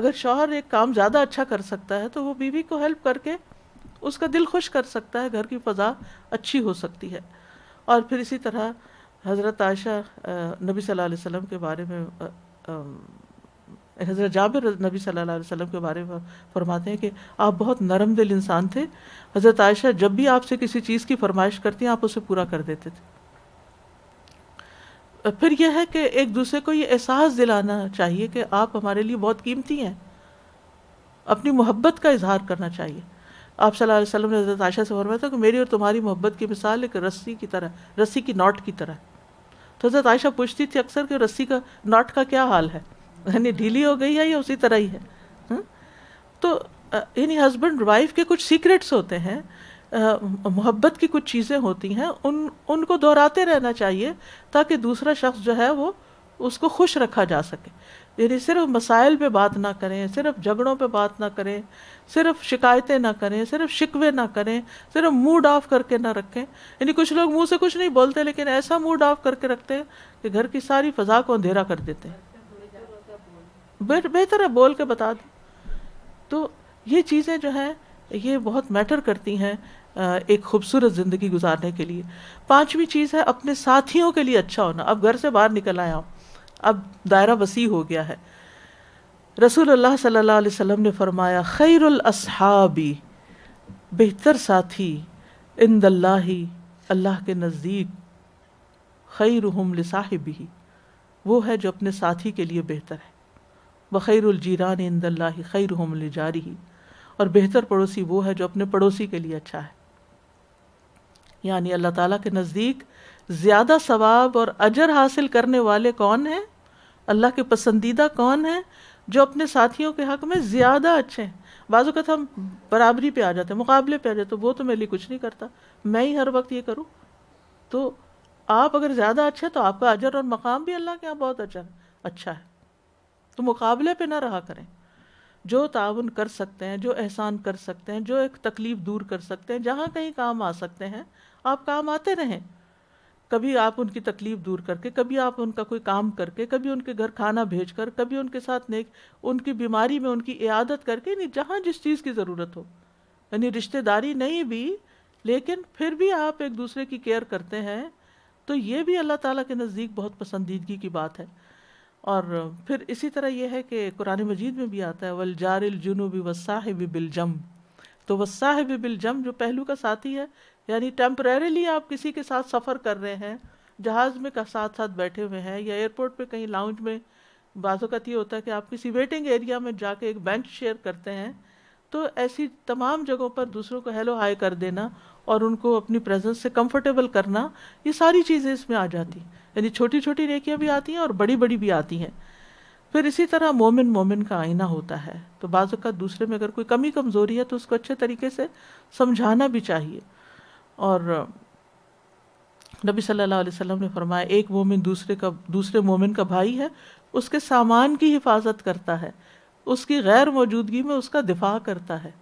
अगर शौहर एक काम ज़्यादा अच्छा कर सकता है तो वो बीवी को हेल्प करके उसका दिल खुश कर सकता है घर की फ़ज़ा अच्छी हो सकती है और फिर इसी तरह हज़रत आयशा नबी सल्लल्लाहु अलैहि वसल्लम के बारे में हज़रत जाबिर नबी सल्लल्लाहु अलैहि वसल्लम के बारे में फरमाते हैं कि आप बहुत नरम दिल इंसान थे हज़रत आयशा जब भी आपसे किसी चीज़ की फरमाइश करती आप उसे पूरा कर देते थे फिर यह है कि एक दूसरे को ये एहसास दिलाना चाहिए कि आप हमारे लिए बहुत कीमती हैं अपनी मोहब्बत का इजहार करना चाहिए आप सल्लल्लाहु अलैहि वसल्लम ने हज़रत आयशा से फरमाया था कि मेरी और तुम्हारी मोहब्बत की मिसाल एक रस्सी की तरह रस्सी की नॉट की तरह तो हज़रत आयशा पूछती थी अक्सर कि रस्सी का नॉट का क्या हाल है यानी ढीली हो गई है या उसी तरह ही है हाँ? तो यानी हस्बैंड वाइफ के कुछ सीक्रेट्स होते हैं मोहब्बत की कुछ चीज़ें होती हैं उन उनको दोहराते रहना चाहिए ताकि दूसरा शख्स जो है वो उसको खुश रखा जा सके यानी सिर्फ मसाइल पे बात ना करें सिर्फ झगड़ों पे बात ना करें सिर्फ शिकायतें ना करें सिर्फ शिकवे ना करें सिर्फ मूड ऑफ करके ना रखें यानी कुछ लोग मुंह से कुछ नहीं बोलते लेकिन ऐसा मूड ऑफ करके रखते हैं कि घर की सारी फजा को अंधेरा कर देते हैं बेहतर है बोल के बता दो तो ये चीज़ें जो हैं ये बहुत मैटर करती हैं एक खूबसूरत ज़िंदगी गुजारने के लिए पांचवी चीज़ है अपने साथियों के लिए अच्छा होना अब घर से बाहर निकल आया हूँ अब दायरा वसी हो गया है रसूल अल्लाह सल्लल्लाहु अलैहि वसल्लम ने फरमाया खैरुल असहाबी बेहतर साथी इंदल्लाही अल्लाह के नज़दीक खैर हम साहिबी वो है जो अपने साथी के लिए बेहतर है बखैरजीरान इंदल्ला खैर जारी ही और बेहतर पड़ोसी वो है जो अपने पड़ोसी के लिए अच्छा है यानी अल्लाह ताला के नज़दीक ज़्यादा सवाब और अजर हासिल करने वाले कौन हैं अल्लाह के पसंदीदा कौन हैं जो अपने साथियों के हक़ में ज़्यादा अच्छे हैं बाज़ हम बराबरी पे आ जाते हैं मुकाबले पे आ जाते तो वो तो मेरे लिए कुछ नहीं करता मैं ही हर वक्त ये करूँ तो आप अगर ज़्यादा अच्छे तो आपका अजर और मकाम भी अल्लाह के यहाँ बहुत अच्छा है अच्छा है तो मुकाबले पे ना रहा करें जो ताउन कर सकते हैं जो एहसान कर सकते हैं जो एक तकलीफ़ दूर कर सकते हैं जहाँ कहीं काम आ सकते हैं आप काम आते रहें कभी आप उनकी तकलीफ़ दूर करके कभी आप उनका कोई काम करके कभी उनके घर खाना भेज कर कभी उनके साथ नेक उनकी बीमारी में उनकी इयादत करके यानी जहाँ जिस चीज़ की ज़रूरत हो यानी रिश्तेदारी नहीं भी लेकिन फिर भी आप एक दूसरे की केयर करते हैं तो ये भी अल्लाह ताला के नज़दीक बहुत पसंदीदगी की बात है और फिर इसी तरह यह है कि कुरान मजीद में भी आता है वल जारिल जुनूबी वसाहिब बिलजम तो वसाहिब बिलजम जो पहलू का साथी है यानी टेम्परेली आप किसी के साथ सफ़र कर रहे हैं जहाज़ में का साथ साथ बैठे हुए हैं या एयरपोर्ट पे कहीं लाउंज में बाज़त तो ये होता है कि आप किसी वेटिंग एरिया में जाके एक बेंच शेयर करते हैं तो ऐसी तमाम जगहों पर दूसरों को हेलो हाई कर देना और उनको अपनी प्रेजेंस से कंफर्टेबल करना ये सारी चीज़ें इसमें आ जाती यानी छोटी छोटी नेकियाँ भी आती हैं और बड़ी बड़ी भी आती हैं फिर इसी तरह मोमिन मोमिन का आईना होता है तो बाज़ का दूसरे में अगर कोई कमी कमज़ोरी है तो उसको अच्छे तरीके से समझाना भी चाहिए और नबी सल्लल्लाहु अलैहि वसल्लम ने फरमाया एक मोमिन दूसरे का दूसरे मोमिन का भाई है उसके सामान की हिफाजत करता है उसकी गैर मौजूदगी में उसका दिफा करता है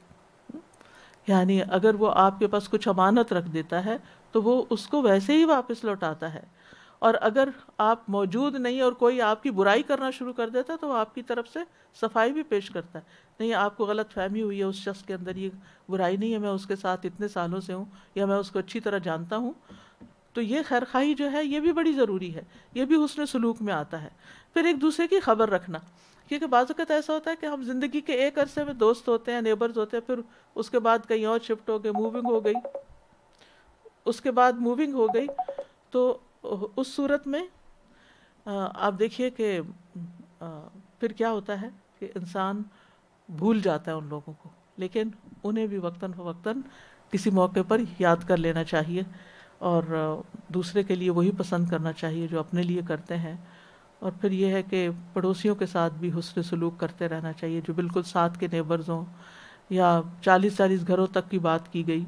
यानी अगर वो आपके पास कुछ अमानत रख देता है तो वो उसको वैसे ही वापस लौटाता है और अगर आप मौजूद नहीं और कोई आपकी बुराई करना शुरू कर देता है तो आपकी तरफ से सफाई भी पेश करता है नहीं आपको गलत फहमी हुई है उस शख्स के अंदर ये बुराई नहीं है मैं उसके साथ इतने सालों से हूँ या मैं उसको अच्छी तरह जानता हूँ तो ये खैर खाई जो है ये भी बड़ी ज़रूरी है ये भी उसने सलूक में आता है फिर एक दूसरे की खबर रखना क्योंकि बाज़त तो ऐसा होता है कि हम ज़िंदगी के एक अरसे में दोस्त होते हैं नेबर्स होते हैं फिर उसके बाद कहीं और शिफ्ट हो गए मूविंग हो गई उसके बाद मूविंग हो गई तो उस सूरत में आप देखिए कि फिर क्या होता है कि इंसान भूल जाता है उन लोगों को लेकिन उन्हें भी वक्ता फ़वक्ता किसी मौके पर याद कर लेना चाहिए और दूसरे के लिए वही पसंद करना चाहिए जो अपने लिए करते हैं और फिर यह है कि पड़ोसियों के साथ भी हसन सलूक करते रहना चाहिए जो बिल्कुल साथ के नेबर्स हों या चालीस चालीस घरों तक की बात की गई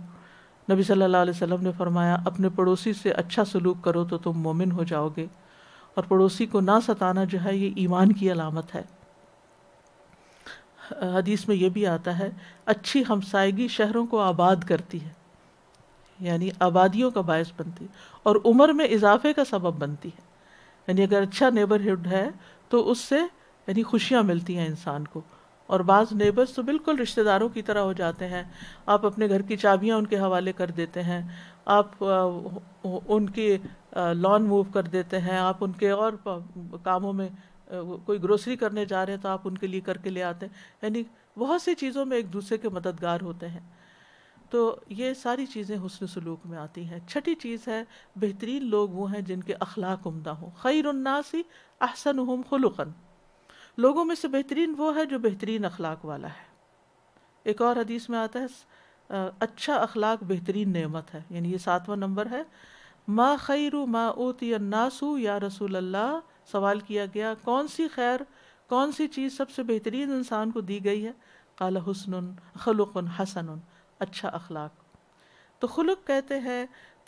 नबी सल्लल्लाहु अलैहि वसल्लम ने फरमाया अपने पड़ोसी से अच्छा सलूक करो तो तुम मोमिन हो जाओगे और पड़ोसी को ना सताना जो है ये ईमान की अलामत है हदीस में ये भी आता है अच्छी हमसायगी शहरों को आबाद करती है यानी आबादियों का बायस बनती है और उम्र में इजाफे का सबब बनती है यानी अगर अच्छा नेबरहुड है तो उससे यानी खुशियाँ मिलती हैं इंसान को और बाज़ नेबर्स तो बिल्कुल रिश्तेदारों की तरह हो जाते हैं आप अपने घर की चाबियाँ उनके हवाले कर देते हैं आप उनकी लॉन मूव कर देते हैं आप उनके और कामों में कोई ग्रोसरी करने जा रहे हैं तो आप उनके लिए करके ले आते हैं यानी बहुत सी चीज़ों में एक दूसरे के मददगार होते हैं तो ये सारी चीज़ें हसन सलूक में आती हैं छठी चीज़ है बेहतरीन लोग वो हैं जिनके अखलाक उमदा हों खैरनासी अहसन हम खलुकन लोगों में से बेहतरीन वो है जो बेहतरीन अखलाक वाला है एक और हदीस में आता है अच्छा अखलाक बेहतरीन नमत है यानी ये सातवां नंबर है माँ खैर माँ ओतियन्नासू या रसूल अल्लाह सवाल किया गया कौन सी खैर कौन सी चीज़ सबसे बेहतरीन इंसान को दी गई है काला हसन खलुकन हसन अच्छा अखलाक तो खुलक कहते हैं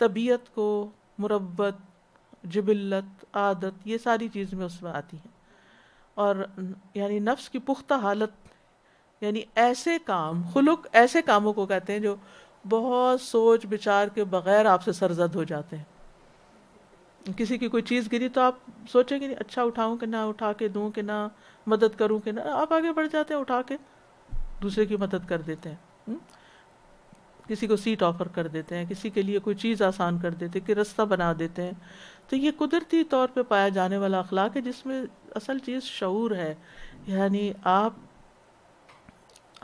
तबीयत को मुरबत जबिल्लत आदत ये सारी चीज़ में उसमें आती हैं और यानी नफ्स की पुख्ता हालत यानी ऐसे काम खुलुक ऐसे कामों को कहते हैं जो बहुत सोच विचार के बग़ैर आपसे सरजद हो जाते हैं किसी की कोई चीज़ गिरी तो आप सोचेंगे नहीं अच्छा उठाऊं कि ना उठा के दूं कि ना मदद करूं कि ना आप आगे बढ़ जाते हैं उठा के दूसरे की मदद कर देते हैं हम्म? किसी को सीट ऑफर कर देते हैं किसी के लिए कोई चीज़ आसान कर देते हैं कि रास्ता बना देते हैं तो ये कुदरती तौर पे पाया जाने वाला अखलाक है जिसमें असल चीज़ शूर है यानी आप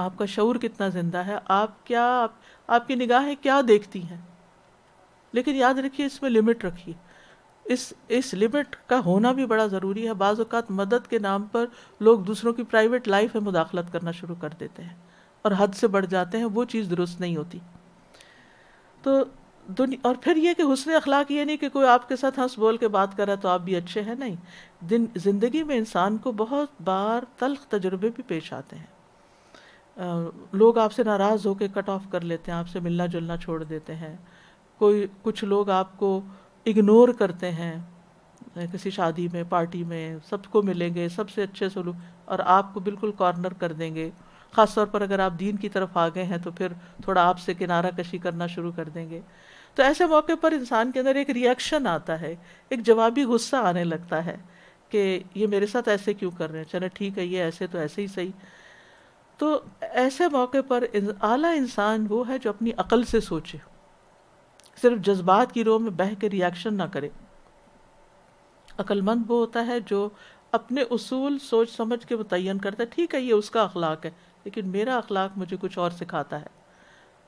आपका शूर कितना ज़िंदा है आप क्या आप, आपकी निगाहें क्या देखती हैं लेकिन याद रखिए इसमें लिमिट रखिए इस इस लिमिट का होना भी बड़ा ज़रूरी है बाज़ात मदद के नाम पर लोग दूसरों की प्राइवेट लाइफ में मुदाखलत करना शुरू कर देते हैं और हद से बढ़ जाते हैं वो चीज़ दुरुस्त नहीं होती तो दुनिया और फिर ये कि हुसन अखलाक ये नहीं कि कोई आपके साथ हंस बोल के बात करा तो आप भी अच्छे हैं नहीं दिन ज़िंदगी में इंसान को बहुत बार तलख तजुर्बे भी पेश आते हैं आ, लोग आपसे नाराज़ होकर कट ऑफ कर लेते हैं आपसे मिलना जुलना छोड़ देते हैं कोई कुछ लोग आपको इग्नोर करते हैं किसी शादी में पार्टी में सबको मिलेंगे सबसे अच्छे सलूक और आपको बिल्कुल कॉर्नर कर देंगे ख़ास तौर पर अगर आप दीन की तरफ आ गए हैं तो फिर थोड़ा आपसे किनारा कशी करना शुरू कर देंगे तो ऐसे मौके पर इंसान के अंदर एक रिएक्शन आता है एक जवाबी गुस्सा आने लगता है कि ये मेरे साथ ऐसे क्यों कर रहे हैं चले ठीक है ये ऐसे तो ऐसे ही सही तो ऐसे मौके पर आला इंसान वो है जो अपनी अकल से सोचे सिर्फ जज्बात की रो में बह के रिएक्शन ना करे अक्लमंद वो होता है जो अपने उसूल सोच समझ के मुतन करता है ठीक है ये उसका अखलाक है लेकिन मेरा अखलाक मुझे कुछ और सिखाता है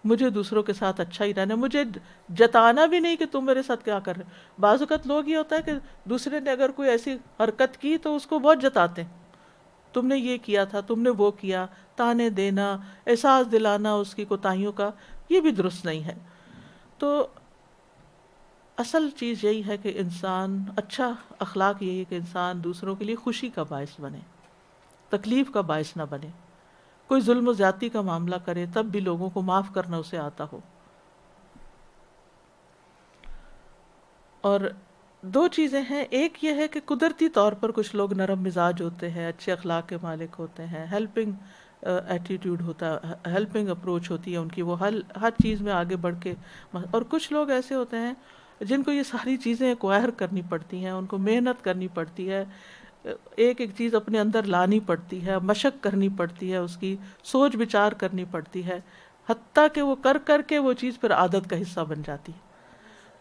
मुझे दूसरों के साथ अच्छा ही रहना मुझे जताना भी नहीं कि तुम मेरे साथ क्या कर रहे हो बाजुकत लोग ये होता है कि दूसरे ने अगर कोई ऐसी हरकत की तो उसको बहुत जताते हैं तुमने ये किया था तुमने वो किया ताने देना एहसास दिलाना उसकी कोताहियों का ये भी दुरुस्त नहीं है तो असल चीज़ यही है कि इंसान अच्छा अखलाक यही है कि इंसान दूसरों के लिए खुशी का बायस बने तकलीफ़ का बायस ना बने कोई जुल्म ज़्यादा का मामला करे तब भी लोगों को माफ़ करना उसे आता हो और दो चीज़ें हैं एक यह है कि कुदरती तौर पर कुछ लोग नरम मिजाज होते हैं अच्छे अखलाक के मालिक होते हैं हेल्पिंग एटीट्यूड होता है हेल्पिंग अप्रोच होती है उनकी वो हर हर चीज़ में आगे बढ़ के और कुछ लोग ऐसे होते हैं जिनको ये सारी चीज़ें एक्वायर करनी पड़ती हैं उनको मेहनत करनी पड़ती है एक एक चीज़ अपने अंदर लानी पड़ती है मशक करनी पड़ती है उसकी सोच विचार करनी पड़ती है हती कि वो कर कर के वो चीज़ फिर आदत का हिस्सा बन जाती है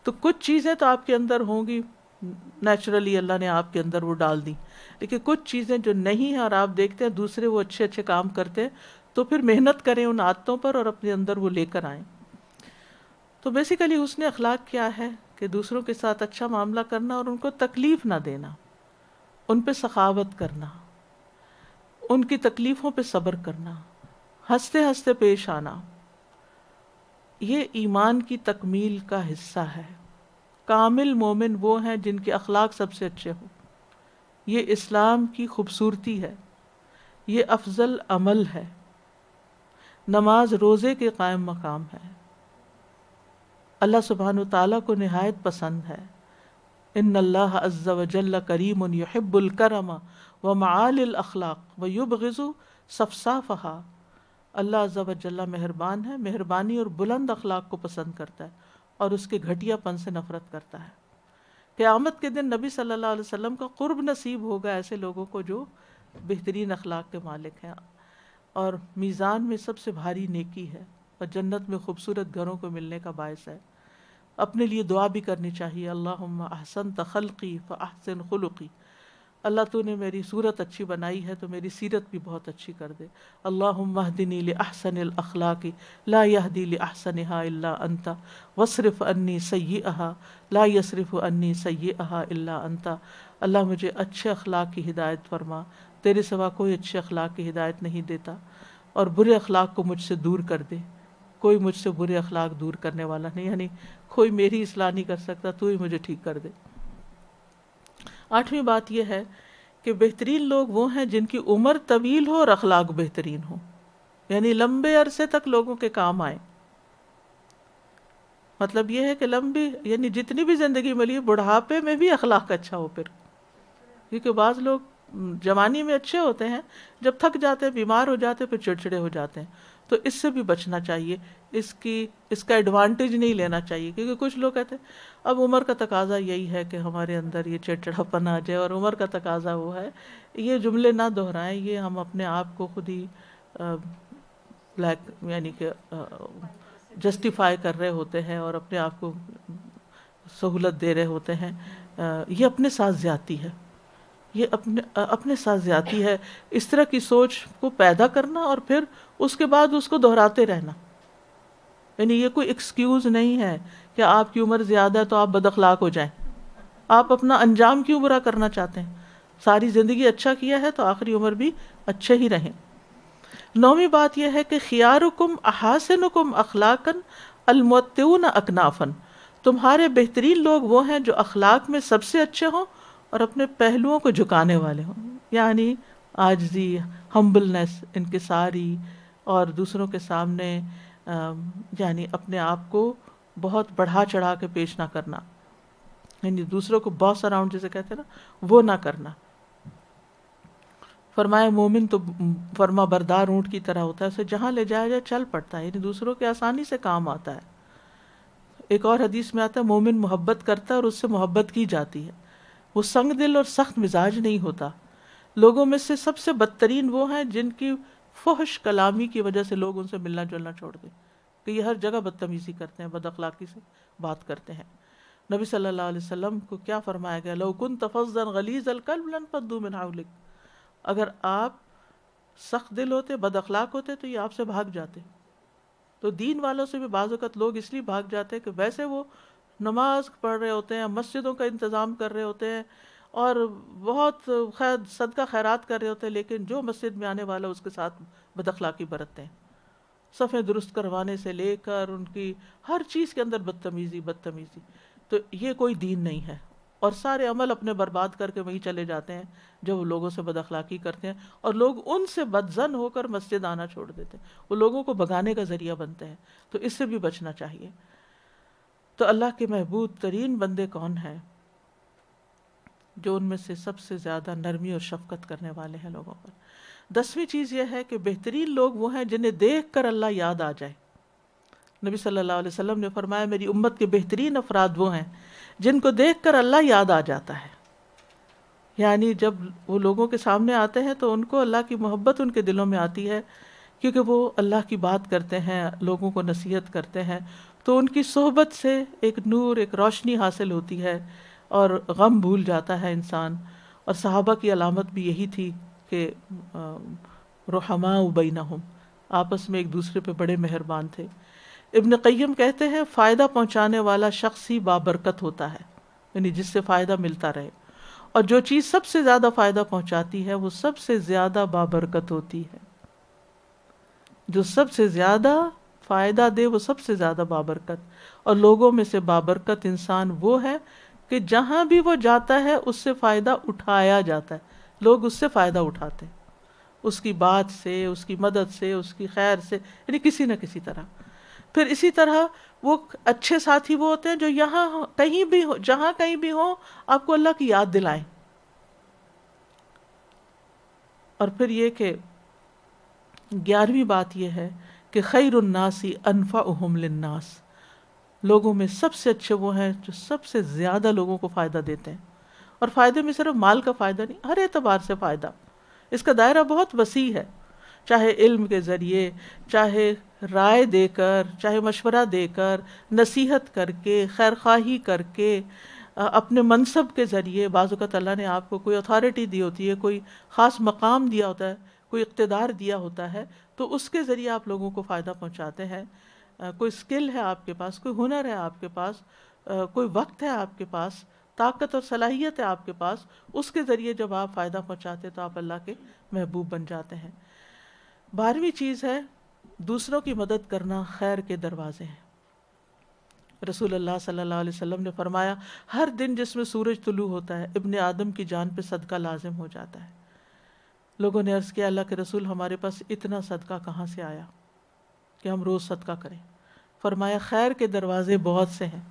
तो कुछ चीज़ें तो आपके अंदर होंगी नेचुरली अल्लाह ने आपके अंदर वो डाल दी लेकिन कुछ चीज़ें जो नहीं हैं और आप देखते हैं दूसरे वो अच्छे अच्छे काम करते हैं तो फिर मेहनत करें उन आदतों पर और अपने अंदर वो लेकर आएँ तो बेसिकली उसने अखलाक क्या है कि दूसरों के साथ अच्छा मामला करना और उनको तकलीफ़ ना देना उन पर सखावत करना उनकी तकलीफ़ों पर सब्र करना हंसते हंसते पेश आना ये ईमान की तकमील का हिस्सा है कामिल मोमिन वो हैं जिनके अखलाक सबसे अच्छे हों ये इस्लाम की खूबसूरती है ये अफजल अमल है नमाज रोज़े के कायम मकाम है अल्लाह सुबहान तला को नहायत पसंद है इन अल्लाह करीम व मालखलाक व युब गज़ु सफसाफ़हा अल्लाह अज्ज़वजल मेहरबान है मेहरबानी और बुलंद अखलाक को पसंद करता है और उसके घटियापन से नफ़रत करता है क़्यामत के दिन नबी सल्लल्लाहु अलैहि वसल्लम का क़ुर्ब नसीब होगा ऐसे लोगों को जो बेहतरीन अखलाक के मालिक हैं और मीज़ान में सबसे भारी नेकी है और जन्नत में खूबसूरत घरों को मिलने का बायस है अपने लिए दुआ भी करनी चाहिए अल्लाहसन अहसन तखलकी फ़ाहसन खलुकी अल्लाह तूने मेरी सूरत अच्छी बनाई है तो मेरी सीरत भी बहुत अच्छी कर दे अल्लाह महदिनी अहसन अखलाक ला अहसन अल्ला अंता वसरफ़ अन्नी सई अहा ला यसरफ़ अन्नी सई अहा अंत अल्लाह मुझे अच्छे अखलाक की हिदायत फरमा तेरे सिवा कोई अच्छे अखलाक की हिदायत नहीं देता और बुरे अखलाक को मुझसे दूर कर दे कोई मुझसे बुरे अखलाक दूर करने वाला नहीं यानी कोई मेरी इसलाह नहीं कर सकता तू ही मुझे ठीक कर दे आठवीं बात यह है कि बेहतरीन लोग वो हैं जिनकी उम्र तवील हो और अखलाक बेहतरीन हो यानी लंबे अरसे तक लोगों के काम आए मतलब यह है कि लंबी यानी जितनी भी ज़िंदगी मिली बुढ़ापे में भी अखलाक अच्छा हो फिर क्योंकि बाज़ लोग जवानी में अच्छे होते हैं जब थक जाते हैं बीमार हो जाते हैं फिर चिड़चिड़े हो जाते हैं तो इससे भी बचना चाहिए इसकी इसका एडवांटेज नहीं लेना चाहिए क्योंकि कुछ लोग कहते हैं अब उम्र का तकाजा यही है कि हमारे अंदर ये चिड़चिड़ापन आ जाए और उम्र का तकाजा वो है ये जुमले ना दोहराएं ये हम अपने आप को खुद ही ब्लैक यानी कि जस्टिफाई कर रहे होते हैं और अपने आप को सहूलत दे रहे होते हैं ये अपने साथ ज़्यादती है ये अपने अपने साथ ज्यादा है इस तरह की सोच को पैदा करना और फिर उसके बाद उसको दोहराते रहना यानी ये कोई एक्सक्यूज़ नहीं है कि आपकी उम्र ज़्यादा है तो आप बदखलाक हो जाएं आप अपना अंजाम क्यों बुरा करना चाहते हैं सारी ज़िंदगी अच्छा किया है तो आखिरी उम्र भी अच्छे ही रहें नौवीं बात यह है कि खियारुकुम अहासनुकुम अखलाकन अलमतून अकनाफन तुम्हारे बेहतरीन लोग वो हैं जो अखलाक में सबसे अच्छे हों और अपने पहलुओं को झुकाने वाले हों यानी आजी हम्बलनेस इनके सारी और दूसरों के सामने यानी अपने आप को बहुत बढ़ा चढ़ा के पेश ना करना यानी दूसरों को बॉस अराउंड जैसे कहते हैं ना वो ना करना फरमाया मोमिन तो फरमा बरदार ऊँट की तरह होता है उसे जहाँ ले जाया जाए चल पड़ता है यानी दूसरों के आसानी से काम आता है एक और हदीस में आता है मोमिन मोहब्बत करता है और उससे मोहब्बत की जाती है वो संग दिल और सख्त मिजाज नहीं होता लोगों में से सबसे बदतरीन वो हैं जिनकी फोहश कलामी की वजह से लोग उनसे मिलना जुलना छोड़ दें कि तो ये हर जगह बदतमीज़ी करते हैं बदअखलाकी से बात करते हैं नबी सल्लल्लाहु अलैहि वसल्लम को क्या फरमाया गया लौकुन तफजन गलीज अलकलबलन अगर आप सख्त दिल होते बदअखलाक होते तो ये आपसे भाग जाते तो दीन वालों से भी बाज़त लोग इसलिए भाग जाते हैं कि वैसे वो नमाज पढ़ रहे होते हैं मस्जिदों का इंतज़ाम कर रहे होते हैं और बहुत खैर सदका खैरात कर रहे होते हैं लेकिन जो मस्जिद में आने वाला उसके साथ बदखलाकी बरतते हैं सफ़ें दुरुस्त करवाने से लेकर उनकी हर चीज़ के अंदर बदतमीज़ी बदतमीज़ी तो ये कोई दीन नहीं है और सारे अमल अपने बर्बाद करके वहीं चले जाते हैं जब वो लोगों से बदखलाकी करते हैं और लोग उनसे बदजन होकर मस्जिद आना छोड़ देते हैं वो लोगों को भगाने का ज़रिया बनते हैं तो इससे भी बचना चाहिए तो अल्लाह के महबूब तरीन बंदे कौन हैं जो उनमें से सबसे ज़्यादा नरमी और शफकत करने वाले हैं लोगों पर दसवीं चीज़ यह है कि बेहतरीन लोग वो हैं जिन्हें देख कर अल्लाह याद आ जाए नबी सल्लल्लाहु अलैहि वसल्लम ने फरमाया मेरी उम्मत के बेहतरीन अफराद वो हैं जिनको देख कर अल्लाह याद आ जाता है यानी जब वो लोगों के सामने आते हैं तो उनको अल्लाह की मोहब्बत उनके दिलों में आती है क्योंकि वो अल्लाह की बात करते हैं लोगों को नसीहत करते हैं तो उनकी सोहबत से एक नूर एक रोशनी हासिल होती है और गम भूल जाता है इंसान और सहाबा की अलामत भी यही थी कि रहमा उबैना हम आपस में एक दूसरे पे बड़े मेहरबान थे इब्न कैम कहते हैं फ़ायदा पहुंचाने वाला शख्स ही बाबरकत होता है यानी जिससे फ़ायदा मिलता रहे और जो चीज़ सबसे ज़्यादा फ़ायदा पहुंचाती है वो सबसे ज़्यादा बाबरकत होती है जो सबसे ज़्यादा फ़ायदा दे वो सबसे ज़्यादा बाबरकत और लोगों में से बाबरकत इंसान वो है कि जहाँ भी वो जाता है उससे फ़ायदा उठाया जाता है लोग उससे फ़ायदा उठाते हैं उसकी बात से उसकी मदद से उसकी खैर से यानी किसी न किसी तरह फिर इसी तरह वो अच्छे साथी वो होते हैं जो यहाँ कहीं भी हो जहाँ कहीं भी हो आपको अल्लाह की याद दिलाएं और फिर ये कि ग्यारहवीं बात यह है कि खैरनासी अनफा उहमलन्नास लोगों में सबसे अच्छे वो हैं जो सबसे ज़्यादा लोगों को फ़ायदा देते हैं और फ़ायदे में सिर्फ माल का फ़ायदा नहीं हर एतबार से फ़ायदा इसका दायरा बहुत वसी है चाहे इल्म के ज़रिए चाहे राय देकर चाहे मशवरा देकर नसीहत करके खैर खाही करके अपने मनसब के ज़रिए बाज़त अल्लाह ने आपको कोई अथॉरिटी दी होती है कोई ख़ास मकाम दिया होता है कोई इकतदार दिया होता है तो उसके ज़रिए आप लोगों को फ़ायदा पहुंचाते हैं कोई स्किल है आपके पास कोई हुनर है आपके पास कोई वक्त है आपके पास ताकत और सलाहियत है आपके पास उसके ज़रिए जब आप फ़ायदा पहुंचाते तो आप अल्लाह के महबूब बन जाते हैं बारहवीं चीज़ है दूसरों की मदद करना खैर के दरवाजे हैं रसूल अल्लाह सल्लल्लाहु अलैहि वसल्लम ने फरमाया हर दिन जिसमें सूरज तुलू होता है इब्ने आदम की जान पे सदका लाजिम हो जाता है लोगों ने अर्ज़ किया अल्लाह के रसूल हमारे पास इतना सदका कहाँ से आया कि हम रोज़ सदका करें फरमाया खैर के दरवाज़े बहुत से हैं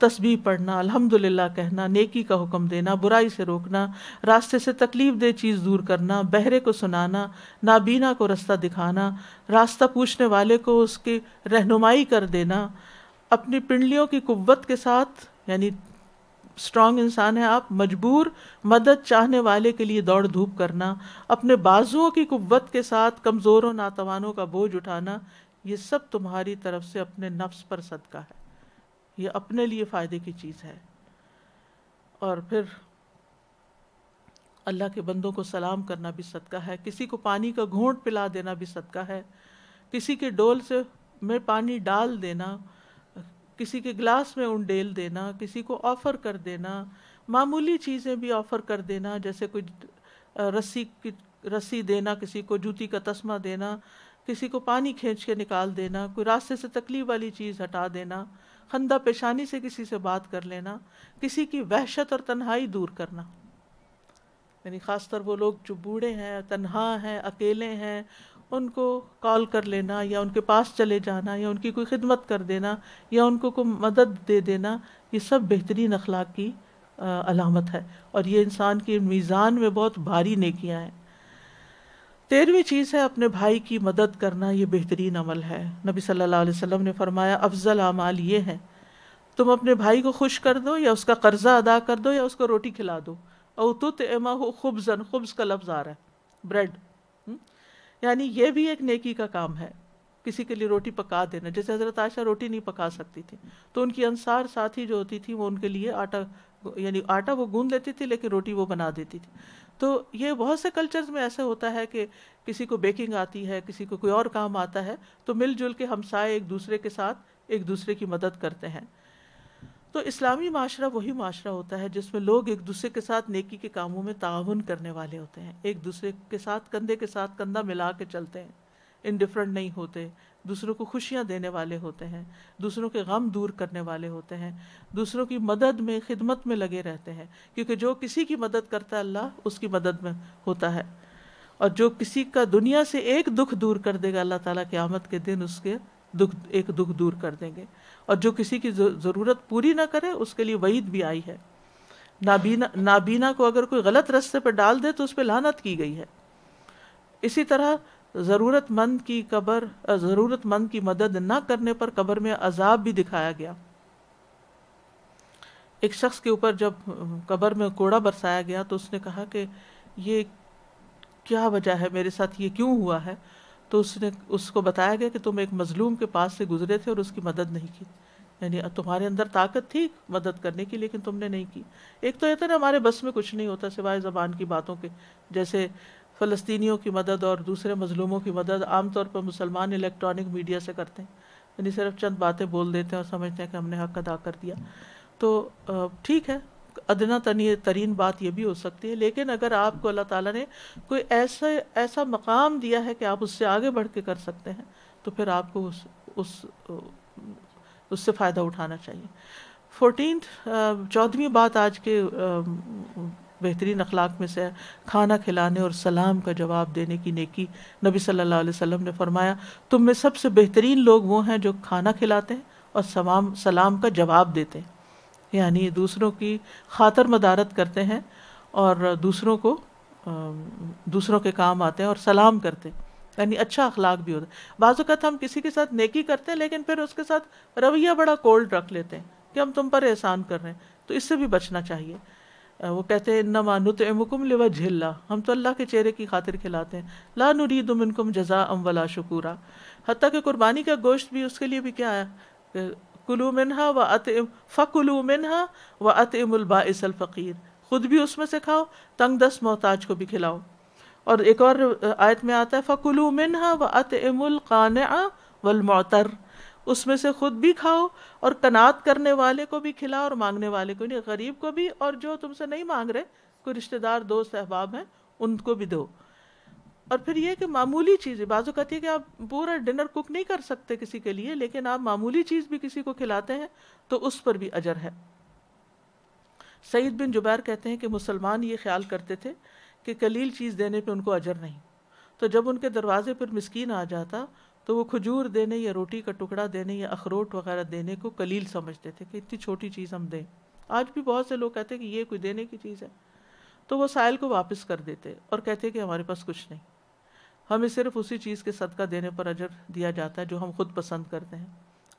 तस्बीह पढ़ना अल्हम्दुलिल्लाह कहना नेकी का हुक्म देना बुराई से रोकना रास्ते से तकलीफ़ दे चीज़ दूर करना बहरे को सुनाना नाबीना को रास्ता दिखाना रास्ता पूछने वाले को उसकी रहनुमाई कर देना अपनी पिंडलियों की कुव्वत के साथ यानी स्ट्रांग इंसान है आप मजबूर मदद चाहने वाले के लिए दौड़ धूप करना अपने बाजुओं की कुत के साथ कमज़ोरों नातवानों का बोझ उठाना ये सब तुम्हारी तरफ से अपने नफ्स पर सदका है ये अपने लिए फ़ायदे की चीज़ है और फिर अल्लाह के बंदों को सलाम करना भी सदका है किसी को पानी का घोंट पिला देना भी सदका है किसी के डोल से में पानी डाल देना किसी के ग्लास में उंडेल देना किसी को ऑफ़र कर देना मामूली चीज़ें भी ऑफ़र कर देना जैसे कोई रस्सी की रस्सी देना किसी को जूती का तस्मा देना किसी को पानी खींच के निकाल देना कोई रास्ते से तकलीफ वाली चीज़ हटा देना खंदा पेशानी से किसी से बात कर लेना किसी की वहशत और तन्हाई दूर करना यानी ख़ासतर वो लोग जो बूढ़े हैं तन्हा हैं अकेले हैं उनको कॉल कर लेना या उनके पास चले जाना या उनकी कोई खिदमत कर देना या उनको कोई मदद दे देना ये सब बेहतरीन अखलाक की अलामत है और ये इंसान की मीज़ान में बहुत भारी नेकियाँ हैं तेरहवीं चीज़ है अपने भाई की मदद करना ये बेहतरीन अमल है नबी सल्लल्लाहु अलैहि वसल्लम ने फरमाया अफजल अमाल ये हैं तुम अपने भाई को खुश कर दो या उसका कर्ज़ा अदा कर दो या उसको रोटी खिला दो और तुत एमा हो खुबजन खुब्स का लफ्ज़ आ रहा है ब्रेड यानी ये भी एक नेकी का काम है किसी के लिए रोटी पका देना जैसे हज़रत आयशा रोटी नहीं पका सकती थी तो उनकी अनसार साथी जो होती थी वो उनके लिए आटा यानी आटा वो गूंद लेती थी लेकिन रोटी वो बना देती थी तो ये बहुत से कल्चर्स में ऐसा होता है कि किसी को बेकिंग आती है किसी को कोई और काम आता है तो मिलजुल के हमसाए एक दूसरे के साथ एक दूसरे की मदद करते हैं तो इस्लामी माशरा वही माशरा होता है जिसमें लोग एक दूसरे के साथ नेकी के कामों में ताउन करने वाले होते हैं एक दूसरे के साथ कंधे के साथ कंधा मिला के चलते हैं इनडिफरेंट नहीं होते दूसरों को खुशियाँ देने वाले होते हैं दूसरों के गम दूर करने वाले होते हैं दूसरों की मदद में खिदमत में लगे रहते हैं क्योंकि जो किसी की मदद करता है अल्लाह उसकी मदद में होता है और जो किसी का दुनिया से एक दुख दूर कर देगा अल्लाह ताला आमद के दिन उसके दुख एक दुख दूर कर देंगे और जो किसी की ज़रूरत पूरी ना करे उसके लिए वईद भी आई है नाबीना नाबीना को अगर कोई गलत रास्ते पर डाल दे तो उस पर लानत की गई है इसी तरह ज़रूरतमंद की कबर ज़रूरतमंद की मदद ना करने पर कबर में अजाब भी दिखाया गया एक शख्स के ऊपर जब कबर में कोड़ा बरसाया गया तो उसने कहा कि ये क्या वजह है मेरे साथ ये क्यों हुआ है तो उसने उसको बताया गया कि तुम एक मजलूम के पास से गुजरे थे और उसकी मदद नहीं की यानी तुम्हारे अंदर ताकत थी मदद करने की लेकिन तुमने नहीं की एक तो ये ना हमारे बस में कुछ नहीं होता सिवाय ज़बान की बातों के जैसे फ़लस्तीनियों की मदद और दूसरे मजलूमों की मदद आमतौर पर मुसलमान इलेक्ट्रॉनिक मीडिया से करते हैं यानी सिर्फ चंद बातें बोल देते हैं और समझते हैं कि हमने हक अदा कर दिया तो ठीक है अदना तरीन बात यह भी हो सकती है लेकिन अगर आपको अल्लाह ताला ने कोई ऐसा ऐसा मकाम दिया है कि आप उससे आगे बढ़ के कर सकते हैं तो फिर आपको उस उस उससे फ़ायदा उठाना चाहिए फोर्टीन चौदहवीं बात आज के बेहतरीन अखलाक में से है खाना खिलाने और सलाम का जवाब देने की नेकी नबी सल्लल्लाहु अलैहि वसल्लम ने फरमाया तुम में सबसे बेहतरीन लोग वो हैं जो खाना खिलाते हैं और सलाम सलाम का जवाब देते हैं यानी दूसरों की खातर मदारत करते हैं और दूसरों को दूसरों के काम आते हैं और सलाम करते हैं यानी अच्छा अखलाक भी होता है बाज़ात हम किसी के साथ नेकी करते हैं लेकिन फिर उसके साथ रवैया बड़ा कोल्ड रख लेते हैं कि हम तुम पर एहसान कर रहे हैं तो इससे भी बचना चाहिए वो कहते हैं न मानो तो एमुकुम लिवा झिल्ला हम तो अल्लाह के चेहरे की खातिर खिलाते हैं ला नुरीदुम इनकुम जजा अम वला शकूरा हती कि कुर्बानी का गोश्त भी उसके लिए भी क्या है कुलू मिनहा व अत फ़कुलू मिनहा व अत इमबासलफ़ीर ख़ुद भी उसमें से खाओ तंग दस मोहताज को भी खिलाओ और एक और आयत में आता है फ़कुलू मिनहा व अत इमकान वलमोतर उसमें से ख़ुद भी खाओ और कनात करने वाले को भी खिलाओ और मांगने वाले को नहीं गरीब को भी और जो तुमसे नहीं मांग रहे कोई रिश्तेदार दोस्त अहबाब हैं उनको भी दो और फिर यह कि मामूली चीज़ें बाजू कहती है कि आप पूरा डिनर कुक नहीं कर सकते किसी के लिए लेकिन आप मामूली चीज़ भी किसी को खिलाते हैं तो उस पर भी अजर है सईद बिन जुबैर कहते हैं कि मुसलमान ये ख्याल करते थे कि कलील चीज़ देने पे उनको अजर नहीं तो जब उनके दरवाजे पर मिसकीन आ जाता तो वो खजूर देने या रोटी का टुकड़ा देने या अखरोट वगैरह देने को कलील समझते थे कि इतनी छोटी चीज़ हम दें आज भी बहुत से लोग कहते हैं कि ये कोई देने की चीज़ है तो वो साइल को वापस कर देते और कहते कि हमारे पास कुछ नहीं हमें सिर्फ उसी चीज़ के सदका देने पर अजर दिया जाता है जो हम खुद पसंद करते हैं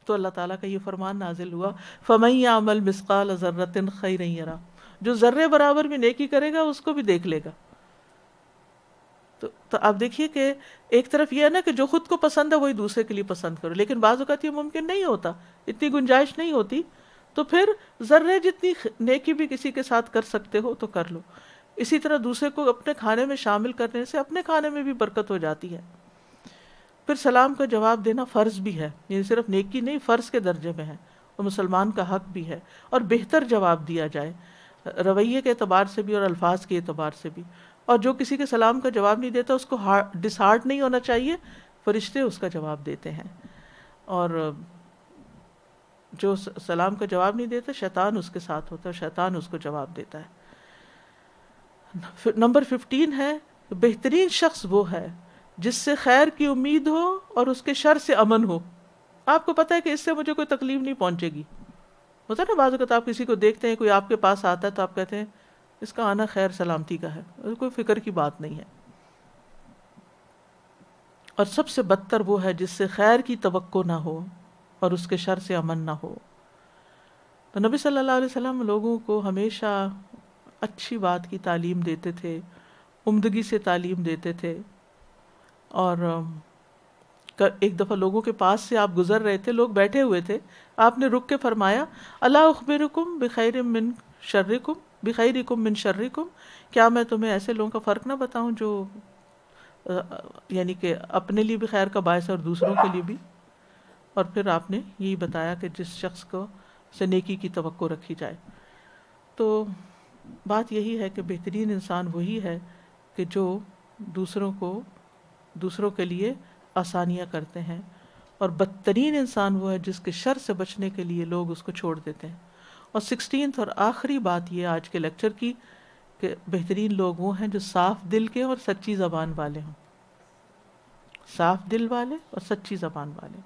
तो अल्लाह ताला का ये फरमान नाजिल हुआ फ़मई अमल मिसकाल ज़र्रतिन खैर यरा जो ज़र्रे बराबर भी नेकी करेगा उसको भी देख लेगा तो तो आप देखिए कि एक तरफ यह है ना कि जो खुद को पसंद है वही दूसरे के लिए पसंद करो लेकिन बाजूकात ये मुमकिन नहीं होता इतनी गुंजाइश नहीं होती तो फिर ज़र्रे जितनी नेकी भी किसी के साथ कर सकते हो तो कर लो इसी तरह दूसरे को अपने खाने में शामिल करने से अपने खाने में भी बरकत हो जाती है फिर सलाम का जवाब देना फ़र्ज़ भी है ये सिर्फ नेकी नहीं फ़र्ज़ के दर्जे में है और मुसलमान का हक भी है और बेहतर जवाब दिया जाए रवैये के अतबार से भी और अल्फाज के अतबार से भी और जो किसी के सलाम का जवाब नहीं देता उसको डिसहार्ट नहीं होना चाहिए फरिश्ते उसका जवाब देते हैं और जो सलाम का जवाब नहीं देता शैतान उसके साथ होता है शैतान उसको जवाब देता है नंबर फिफ्टीन है बेहतरीन शख्स वो है जिससे खैर की उम्मीद हो और उसके शर से अमन हो आपको पता है कि इससे मुझे कोई तकलीफ नहीं पहुंचेगी होता है ना बाजू का आप किसी को देखते हैं कोई आपके पास आता है तो आप कहते हैं इसका आना खैर सलामती का है कोई फिक्र की बात नहीं है और सबसे बदतर वो है जिससे खैर की तो ना हो और उसके शर से अमन ना हो तो नबी सल्लल्लाहु अलैहि वसल्लम लोगों को हमेशा अच्छी बात की तालीम देते थे उमदगी से तालीम देते थे और एक दफ़ा लोगों के पास से आप गुज़र रहे थे लोग बैठे हुए थे आपने रुक के फरमाया अल्लाह अखबिरकुम बखैर मिन शर्रिकुम बखैरिकुम मिन शर्रकुम क्या मैं तुम्हें ऐसे लोगों का फ़र्क ना बताऊँ जो यानी कि अपने लिए भी खैर का बायस और दूसरों के लिए भी और फिर आपने यही बताया कि जिस शख्स को से नेकी की तो रखी जाए तो बात यही है कि बेहतरीन इंसान वही है कि जो दूसरों को दूसरों के लिए आसानियाँ करते हैं और बदतरीन इंसान वो है जिसके शर से बचने के लिए लोग उसको छोड़ देते हैं और सिक्सटीन और आखिरी बात ये आज के लेक्चर की कि बेहतरीन लोग वो हैं जो साफ़ दिल के और सच्ची ज़बान वाले हों साफ़ दिल वाले और सच्ची ज़बान वाले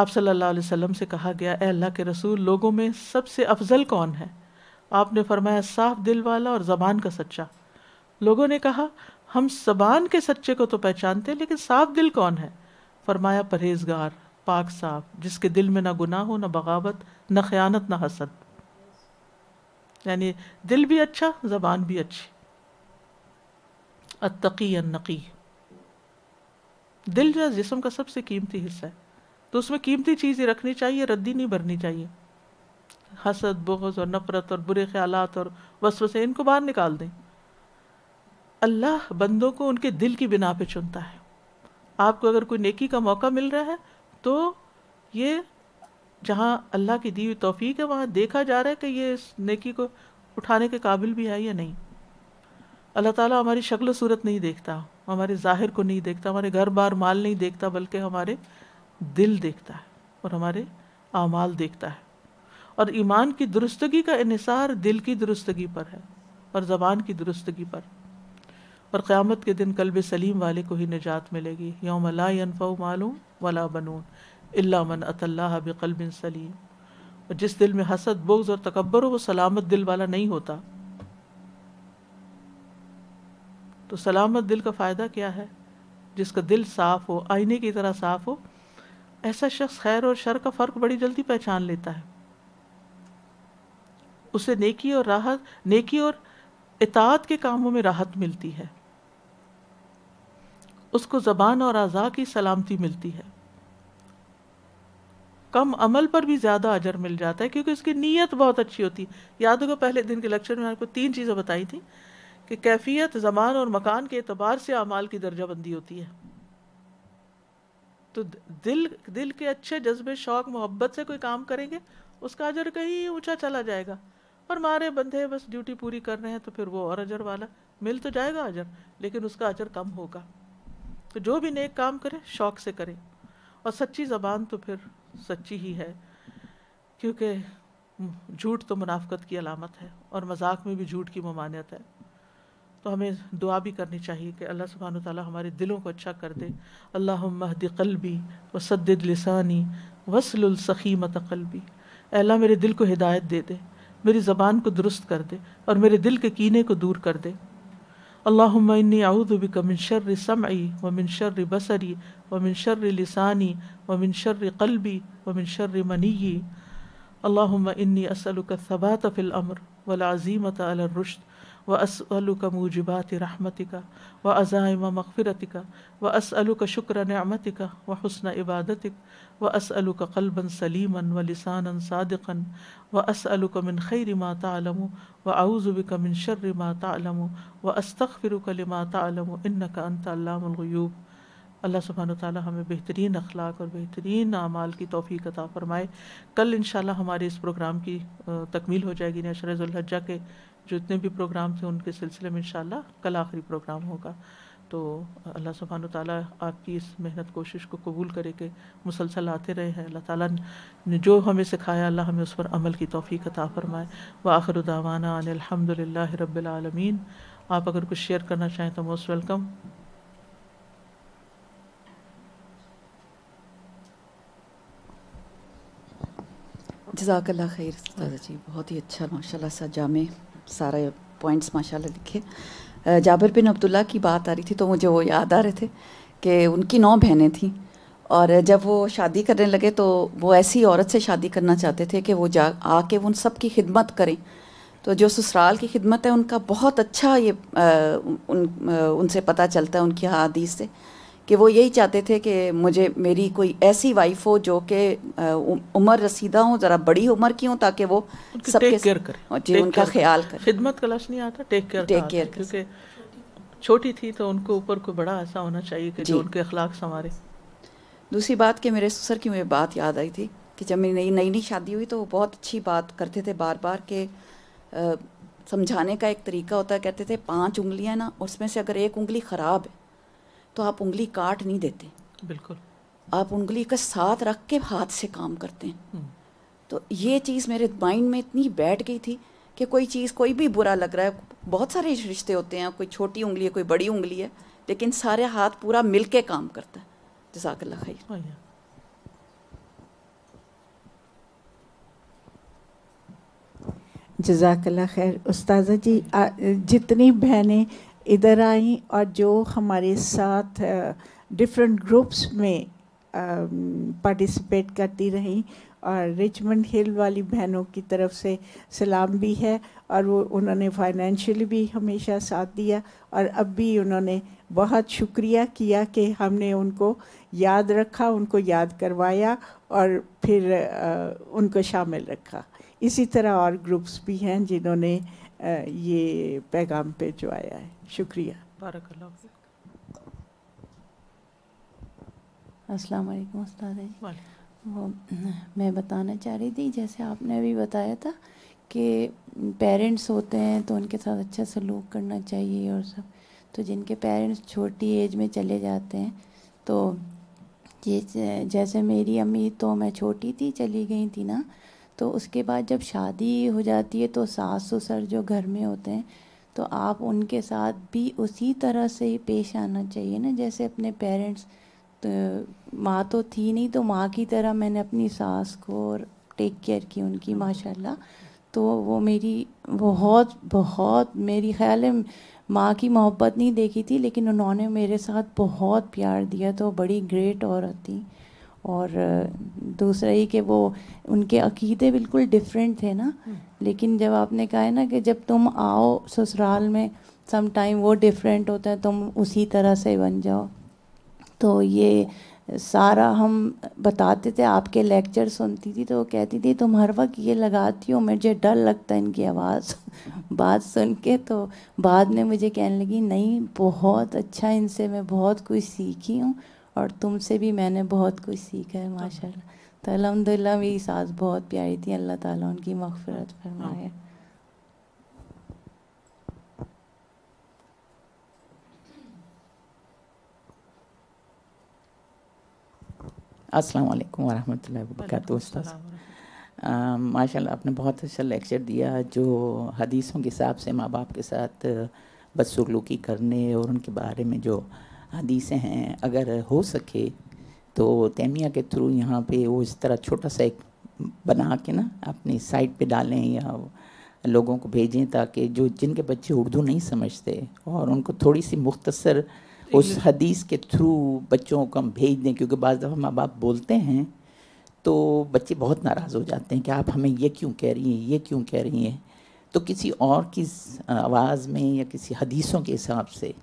आप सल्लल्लाहु अलैहि वसल्लम से कहा गया अल्लाह के रसूल लोगों में सबसे अफजल कौन है आपने फरमाया साफ दिल वाला और जबान का सच्चा लोगों ने कहा हम जबान के सच्चे को तो पहचानते लेकिन साफ दिल कौन है फरमाया परहेजगार पाक साफ जिसके दिल में ना गुनाह हो ना बगावत ना ख़यानत ना हसद यानी दिल भी अच्छा जबान भी अच्छी अतकी नकी दिल जो जिसम का सबसे कीमती हिस्सा है तो उसमें कीमती चीज़ ही रखनी चाहिए रद्दी नहीं भरनी चाहिए हसद बुगज और नफ़रत और बुरे ख्याल और वसवसे इनको बाहर निकाल दें अल्लाह बंदों को उनके दिल की बिना पे चुनता है आपको अगर कोई नेकी का मौका मिल रहा है तो ये जहाँ अल्लाह की दी हुई तोफ़ीक है वहाँ देखा जा रहा है कि ये इस नेकी को उठाने के काबिल भी है या नहीं अल्लाह ताला हमारी शक्ल सूरत नहीं देखता हमारे ज़ाहिर को नहीं देखता हमारे घर बार माल नहीं देखता बल्कि हमारे दिल देखता है और हमारे आमाल देखता है और ईमान की दुरुस्तगी का इसार दिल की दुरुस्तगी पर है और ज़बान की दुरुस्तगी पर और क़्यामत के दिन कल्ब सलीम वाले को ही निजात मिलेगी योम ला मालूम वला बनून अमन अतल्ला अतल्लाह सलीम और जिस दिल में हसद बोग्ज़ और तकबर हो वो सलामत दिल वाला नहीं होता तो सलामत दिल का फ़ायदा क्या है जिसका दिल साफ़ हो आईने की तरह साफ़ हो ऐसा शख्स खैर और शर का फ़र्क बड़ी जल्दी पहचान लेता है उसे नेकी और राहत नेकी और इतात के कामों में राहत मिलती है उसको ज़बान और आज़ा की सलामती मिलती है कम अमल पर भी ज़्यादा अजर मिल जाता है क्योंकि उसकी नीयत बहुत अच्छी होती है याद होगा पहले दिन के लेक्चर में आपको तीन चीज़ें बताई थी कि कैफियत ज़मान और मकान के एतबार से अमाल की दर्जाबंदी होती है तो दिल दिल के अच्छे जज्बे शौक मोहब्बत से कोई काम करेंगे उसका अजर कहीं ऊंचा चला जाएगा और मारे बंधे बस ड्यूटी पूरी कर रहे हैं तो फिर वो और अजर वाला मिल तो जाएगा अजर लेकिन उसका अजर कम होगा तो जो भी नेक काम करे शौक से करे और सच्ची ज़बान तो फिर सच्ची ही है क्योंकि झूठ तो मुनाफ्त की अलामत है और मजाक में भी झूठ की ममानियत है तो हमें दुआ भी करनी चाहिए कि अल्लाह सुबहान ताली हमारे दिलों को अच्छा कर दे अल्लाह महद वसद लसानी वसलसखी मत कलबी अल्लाह मेरे दिल को हिदायत दे दे मेरी ज़बान को दुरुस्त कर दे और मेरे दिल के कीने को दूर कर दे अल्लाहुम्मन्नी आउदबिक मिन शर्र समई व मिन शर्र बसरी व मिन लिसानी व मिन कल्बी व मिन शर्र मनी अल्लाहुम्मा इन्नी असलुक सबात फ़िल अमर वल अजीमत अलरुश्त وأسألك موجبات رحمتك وأزائم مغفرتك وأسألك شكر نعمتك وحسن عبادتك وأسألك قلبا سليما ولسانا صادقا وأسألك من خير ما تعلم وأعوذ بك من شر ما تعلم وأستغفرك لما تعلم إنك أنت علام الغيوب अल्लाह सुबहान तौ हमें बेहतरीन अखलाक और बेहतरीन अमाल की तोफ़ी अता फ़रमाए कल इन हमारे इस प्रोग्राम की तकमील हो जाएगी नशरजुल्हजा के जितने भी प्रोग्राम थे उनके सिलसिले में इन कल आखिरी प्रोग्राम होगा तो अल्लाह सुबहान ताली आपकी इस मेहनत कोशिश को कबूल करे के मुसलसल आते रहे हैं अल्लाह ताला ने जो हमें सिखाया अल्लाह हमें उस पर अमल की तोफ़ी अता फ़रमाए व आखिर दावाना अनिलहमदिल्ला रबालमीन आप अगर कुछ शेयर करना चाहें तो मोस्ट वेलकम जजाकल्ला खैर जी बहुत ही अच्छा माशाल्लाह सा जामे सारे पॉइंट्स माशाल्लाह लिखे जाबर बिन अब्दुल्ला की बात आ रही थी तो मुझे वो याद आ रहे थे कि उनकी नौ बहनें थीं और जब वो शादी करने लगे तो वो ऐसी औरत से शादी करना चाहते थे कि वो जा आके उन सब की खिदमत करें तो जो ससुराल की खिदमत है उनका बहुत अच्छा ये आ, उन आ, उनसे पता चलता है उनकी हदीस से कि वो यही चाहते थे कि मुझे मेरी कोई ऐसी वाइफ हो जो कि उम्र रसीदा हो ज़रा बड़ी उम्र की हो ताकि वो टेक केयर करें जी उनका ख्याल करें खिदमत का नहीं आता टेक केयर टेक केयर क्योंकि छोटी थी तो उनके ऊपर कोई बड़ा ऐसा होना चाहिए कि जो उनके अखलाक संवारे दूसरी बात कि मेरे ससुर की मुझे बात याद आई थी कि जब मेरी नई नई नई शादी हुई तो वो बहुत अच्छी बात करते थे बार बार के समझाने का एक तरीका होता है कहते थे पांच उंगलियां ना उसमें से अगर एक उंगली ख़राब है तो आप उंगली काट नहीं देते बिल्कुल आप उंगली का साथ रख के हाथ से काम करते हैं हम्म। तो ये चीज़ मेरे माइंड में इतनी बैठ गई थी कि कोई चीज़ कोई भी बुरा लग रहा है बहुत सारे रिश्ते होते हैं कोई छोटी उंगली है कोई बड़ी उंगली है लेकिन सारे हाथ पूरा मिल के काम करता है जजाकल्ला खैर जजाकल्ला खैर उस्ताजा जी आ, जितनी बहनें इधर आई और जो हमारे साथ डिफरेंट ग्रुप्स में पार्टिसिपेट करती रहीं और रिचमंड हिल वाली बहनों की तरफ से सलाम भी है और वो उन्होंने फाइनेंशियली भी हमेशा साथ दिया और अब भी उन्होंने बहुत शुक्रिया किया कि हमने उनको याद रखा उनको याद करवाया और फिर उनको शामिल रखा इसी तरह और ग्रुप्स भी हैं जिन्होंने ये पैगाम पे जो आया है शुक्रिया अस्सलाम वालेकुम उस्ताद वो मैं बताना चाह रही थी जैसे आपने अभी बताया था कि पेरेंट्स होते हैं तो उनके साथ अच्छा सलूक करना चाहिए और सब तो जिनके पेरेंट्स छोटी एज में चले जाते हैं तो जैसे मेरी अम्मी तो मैं छोटी थी चली गई थी ना तो उसके बाद जब शादी हो जाती है तो सास ससुर जो घर में होते हैं तो आप उनके साथ भी उसी तरह से ही पेश आना चाहिए ना जैसे अपने पेरेंट्स तो माँ तो थी नहीं तो माँ की तरह मैंने अपनी सास को और टेक केयर की उनकी हम्म। माशाल्लाह तो वो मेरी बहुत बहुत मेरी ख्याल है माँ की मोहब्बत नहीं देखी थी लेकिन उन्होंने मेरे साथ बहुत प्यार दिया तो बड़ी ग्रेट औरत थी और दूसरा ये कि वो उनके अकीदे बिल्कुल डिफरेंट थे ना हम्म। लेकिन जब आपने कहा है ना कि जब तुम आओ ससुराल में सम टाइम वो डिफरेंट होता है तुम उसी तरह से बन जाओ तो ये सारा हम बताते थे आपके लेक्चर सुनती थी तो वो कहती थी तुम हर वक्त ये लगाती हो मुझे डर लगता है इनकी आवाज़ बात सुन के तो बाद में मुझे कहने लगी नहीं बहुत अच्छा इनसे मैं बहुत कुछ सीखी हूँ और तुमसे भी मैंने बहुत कुछ सीखा है माशा तो अलहमदिल्ला मेरी सास बहुत प्यारी थी अल्लाह ताला उनकी मफफरत हाँ। फरमाए अस्सलाम वालेकुम वरहमतुल्लाहि वबरकातुहू उस्ताद माशाल्लाह आपने बहुत अच्छा लेक्चर दिया जो हदीसों के हिसाब से माँ बाप के साथ बदसलूकी करने और उनके बारे में जो हदीसें हैं अगर हो सके तो तैमिया के थ्रू यहाँ पे वो इस तरह छोटा सा एक बना के ना अपनी साइट पे डालें या लोगों को भेजें ताकि जो जिनके बच्चे उर्दू नहीं समझते और उनको थोड़ी सी मुख्तसर तो उस हदीस के थ्रू बच्चों को हम भेज दें क्योंकि बाज़ दफ़ा माँ बाप बोलते हैं तो बच्चे बहुत नाराज़ हो जाते हैं कि आप हमें ये क्यों कह रही हैं ये क्यों कह रही हैं तो किसी और की आवाज़ में या किसी हदीसों के हिसाब से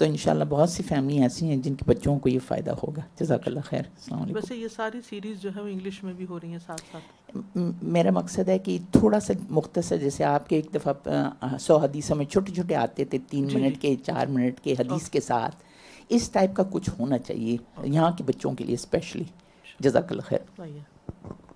तो इन बहुत सी फैमिली ऐसी हैं जिनके बच्चों को ये फ़ायदा होगा जजाकल्ला खैर वैसे ये सारी सीरीज़ जो है वो इंग्लिश में भी हो रही हैं साथ साथ मेरा मकसद है कि थोड़ा सा मुख्तसर जैसे आपके एक दफ़ा सौ हदीसों में छोटे छोटे आते थे तीन मिनट के चार मिनट के हदीस के साथ इस टाइप का कुछ होना चाहिए यहाँ के बच्चों के लिए स्पेशली जजाकल्ला खैर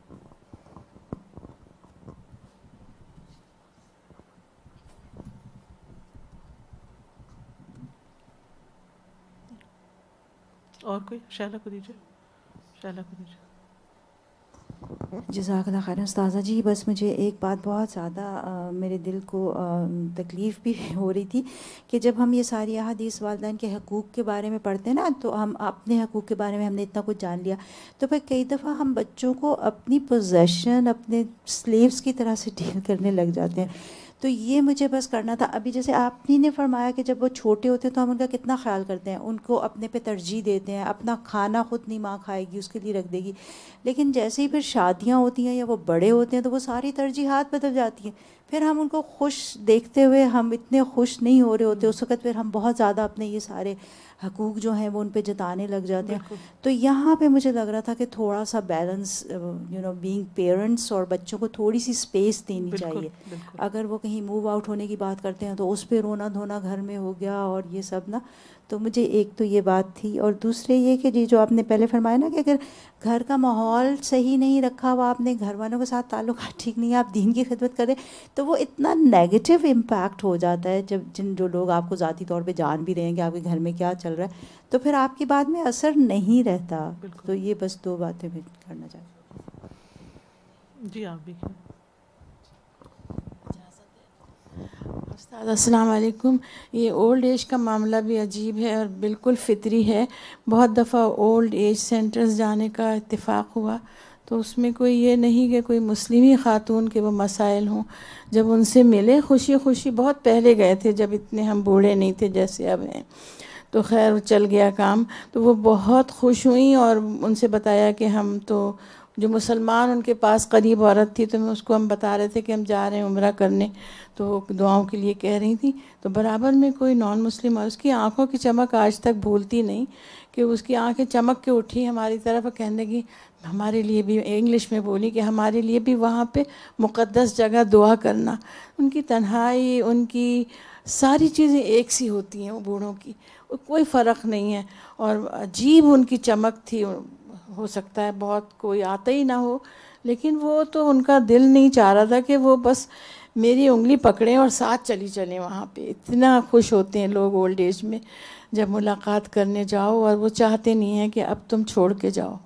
और कोई शैला को दीजिए शैला को दीजिए जजाकला खैर उस्ताजा जी बस मुझे एक बात बहुत ज़्यादा मेरे दिल को तकलीफ़ भी हो रही थी कि जब हम ये सारी अहदीस वालदान के हकूक़ के बारे में पढ़ते हैं ना तो हम अपने हकूक़ के बारे में हमने इतना कुछ जान लिया तो फिर कई दफ़ा हम बच्चों को अपनी पोजेशन अपने स्लेव्स की तरह से डील करने लग जाते हैं तो ये मुझे बस करना था अभी जैसे आपने ने फरमाया कि जब वो छोटे होते हैं तो हम उनका कितना ख्याल करते हैं उनको अपने पे तरजीह देते हैं अपना खाना ख़ुद नहीं माँ खाएगी उसके लिए रख देगी लेकिन जैसे ही फिर शादियाँ होती हैं या वो बड़े होते हैं तो वो सारी तरजीहत बदल जाती हैं फिर हम उनको खुश देखते हुए हम इतने खुश नहीं हो रहे होते उस वक्त फिर हम बहुत ज़्यादा अपने ये सारे हकूक़ जो हैं वो उन पर जताने लग जाते हैं तो यहाँ पे मुझे लग रहा था कि थोड़ा सा balance you know being parents और बच्चों को थोड़ी सी स्पेस देनी चाहिए अगर वो कहीं मूव आउट होने की बात करते हैं तो उस पर रोना धोना घर में हो गया और ये सब ना तो मुझे एक तो ये बात थी और दूसरे ये कि जी जो आपने पहले फरमाया ना कि अगर घर का माहौल सही नहीं रखा हुआ आपने घर वालों के साथ ताल्लुक ठीक नहीं है आप दीन की खिदमत करें तो वो इतना नेगेटिव इम्पैक्ट हो जाता है जब जिन जो लोग आपको ज़ाती तौर पे जान भी रहे हैं कि आपके घर में क्या चल रहा है तो फिर आपकी बात में असर नहीं रहता तो ये बस दो बातें मैं करना चाहती जी आप भी अस्सलाम ये ओल्ड एज का मामला भी अजीब है और बिल्कुल फितरी है बहुत दफ़ा ओल्ड एज सेंटर्स जाने का इत्तेफाक हुआ तो उसमें कोई ये नहीं कि कोई मुस्लिमी ख़ातून के वो मसाइल हों जब उनसे मिले खुशी खुशी बहुत पहले गए थे जब इतने हम बूढ़े नहीं थे जैसे अब हैं तो खैर चल गया काम तो वो बहुत खुश हुई और उनसे बताया कि हम तो जो मुसलमान उनके पास करीब औरत थी तो मैं उसको हम बता रहे थे कि हम जा रहे हैं उम्र करने तो वो दुआओं के लिए कह रही थी तो बराबर में कोई नॉन मुस्लिम और उसकी आंखों की चमक आज तक भूलती नहीं कि उसकी आंखें चमक के उठी हमारी तरफ और कहने की हमारे लिए भी इंग्लिश में बोली कि हमारे लिए भी वहाँ पर मुक़दस जगह दुआ करना उनकी तन्हाई उनकी सारी चीज़ें एक सी होती हैं वो बूढ़ों की कोई फ़र्क नहीं है और अजीब उनकी चमक थी हो सकता है बहुत कोई आता ही ना हो लेकिन वो तो उनका दिल नहीं चाह रहा था कि वो बस मेरी उंगली पकड़ें और साथ चली चलें वहाँ पे इतना खुश होते हैं लोग ओल्ड एज में जब मुलाकात करने जाओ और वो चाहते नहीं हैं कि अब तुम छोड़ के जाओ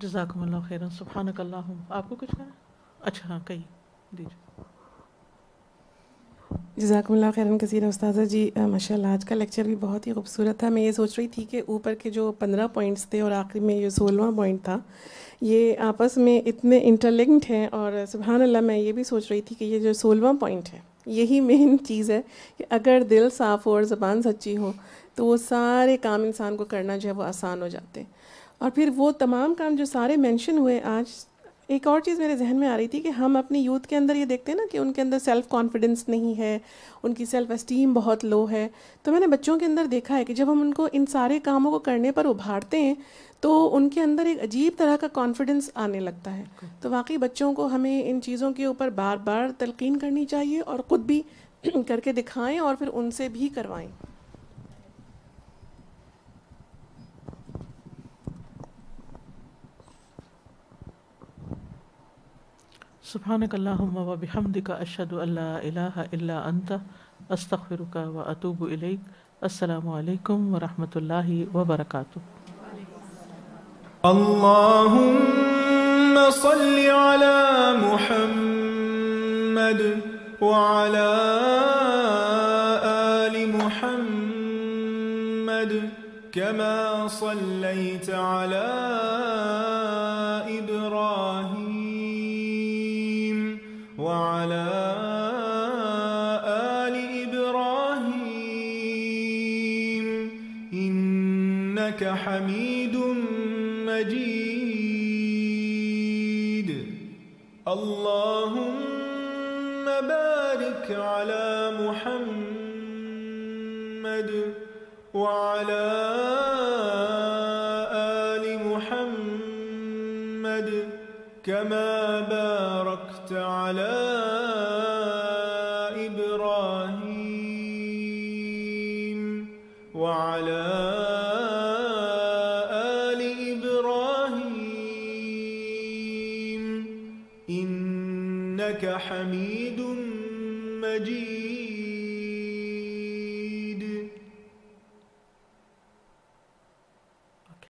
जजाकमल्ला खैर आपको कुछ कहना अच्छा हाँ कही दीजिए जजाकल्ला खैरन कसीर उस्ताद जी माशा आज का लेक्चर भी बहुत ही खूबसूरत था मैं ये सोच रही थी कि ऊपर के जो पंद्रह पॉइंट्स थे और आखिरी में ये सोलवा पॉइंट था ये आपस में इतने इंटरलिंक्ड हैं और सुबहान अल्लाह मैं ये भी सोच रही थी कि ये जो सोलवा पॉइंट है यही मेन चीज़ है कि अगर दिल साफ़ हो और ज़बान सच्ची हो तो वो सारे काम इंसान को करना जो है वो आसान हो जाते हैं और फिर वो तमाम काम जो सारे मेंशन हुए आज एक और चीज़ मेरे जहन में आ रही थी कि हम अपनी यूथ के अंदर ये देखते हैं ना कि उनके अंदर सेल्फ़ कॉन्फिडेंस नहीं है उनकी सेल्फ़ इस्टीम बहुत लो है तो मैंने बच्चों के अंदर देखा है कि जब हम उनको इन सारे कामों को करने पर उभारते हैं तो उनके अंदर एक अजीब तरह का कॉन्फिडेंस आने लगता है तो वाकई बच्चों को हमें इन चीज़ों के ऊपर बार बार तलकिन करनी चाहिए और ख़ुद भी करके दिखाएं और फिर उनसे भी करवाएं سبحانك اللهم وبحمدك أشهد أن لا إله إلا أنت أستغفرك وأتوب إليك السلام عليكم ورحمة الله وبركاته اللهم صل على محمد وعلى آل محمد كما صليت على إبراهيم وعلى آل إبراهيم إنك حميد مجيد اللهم بارك على محمد وعلى آل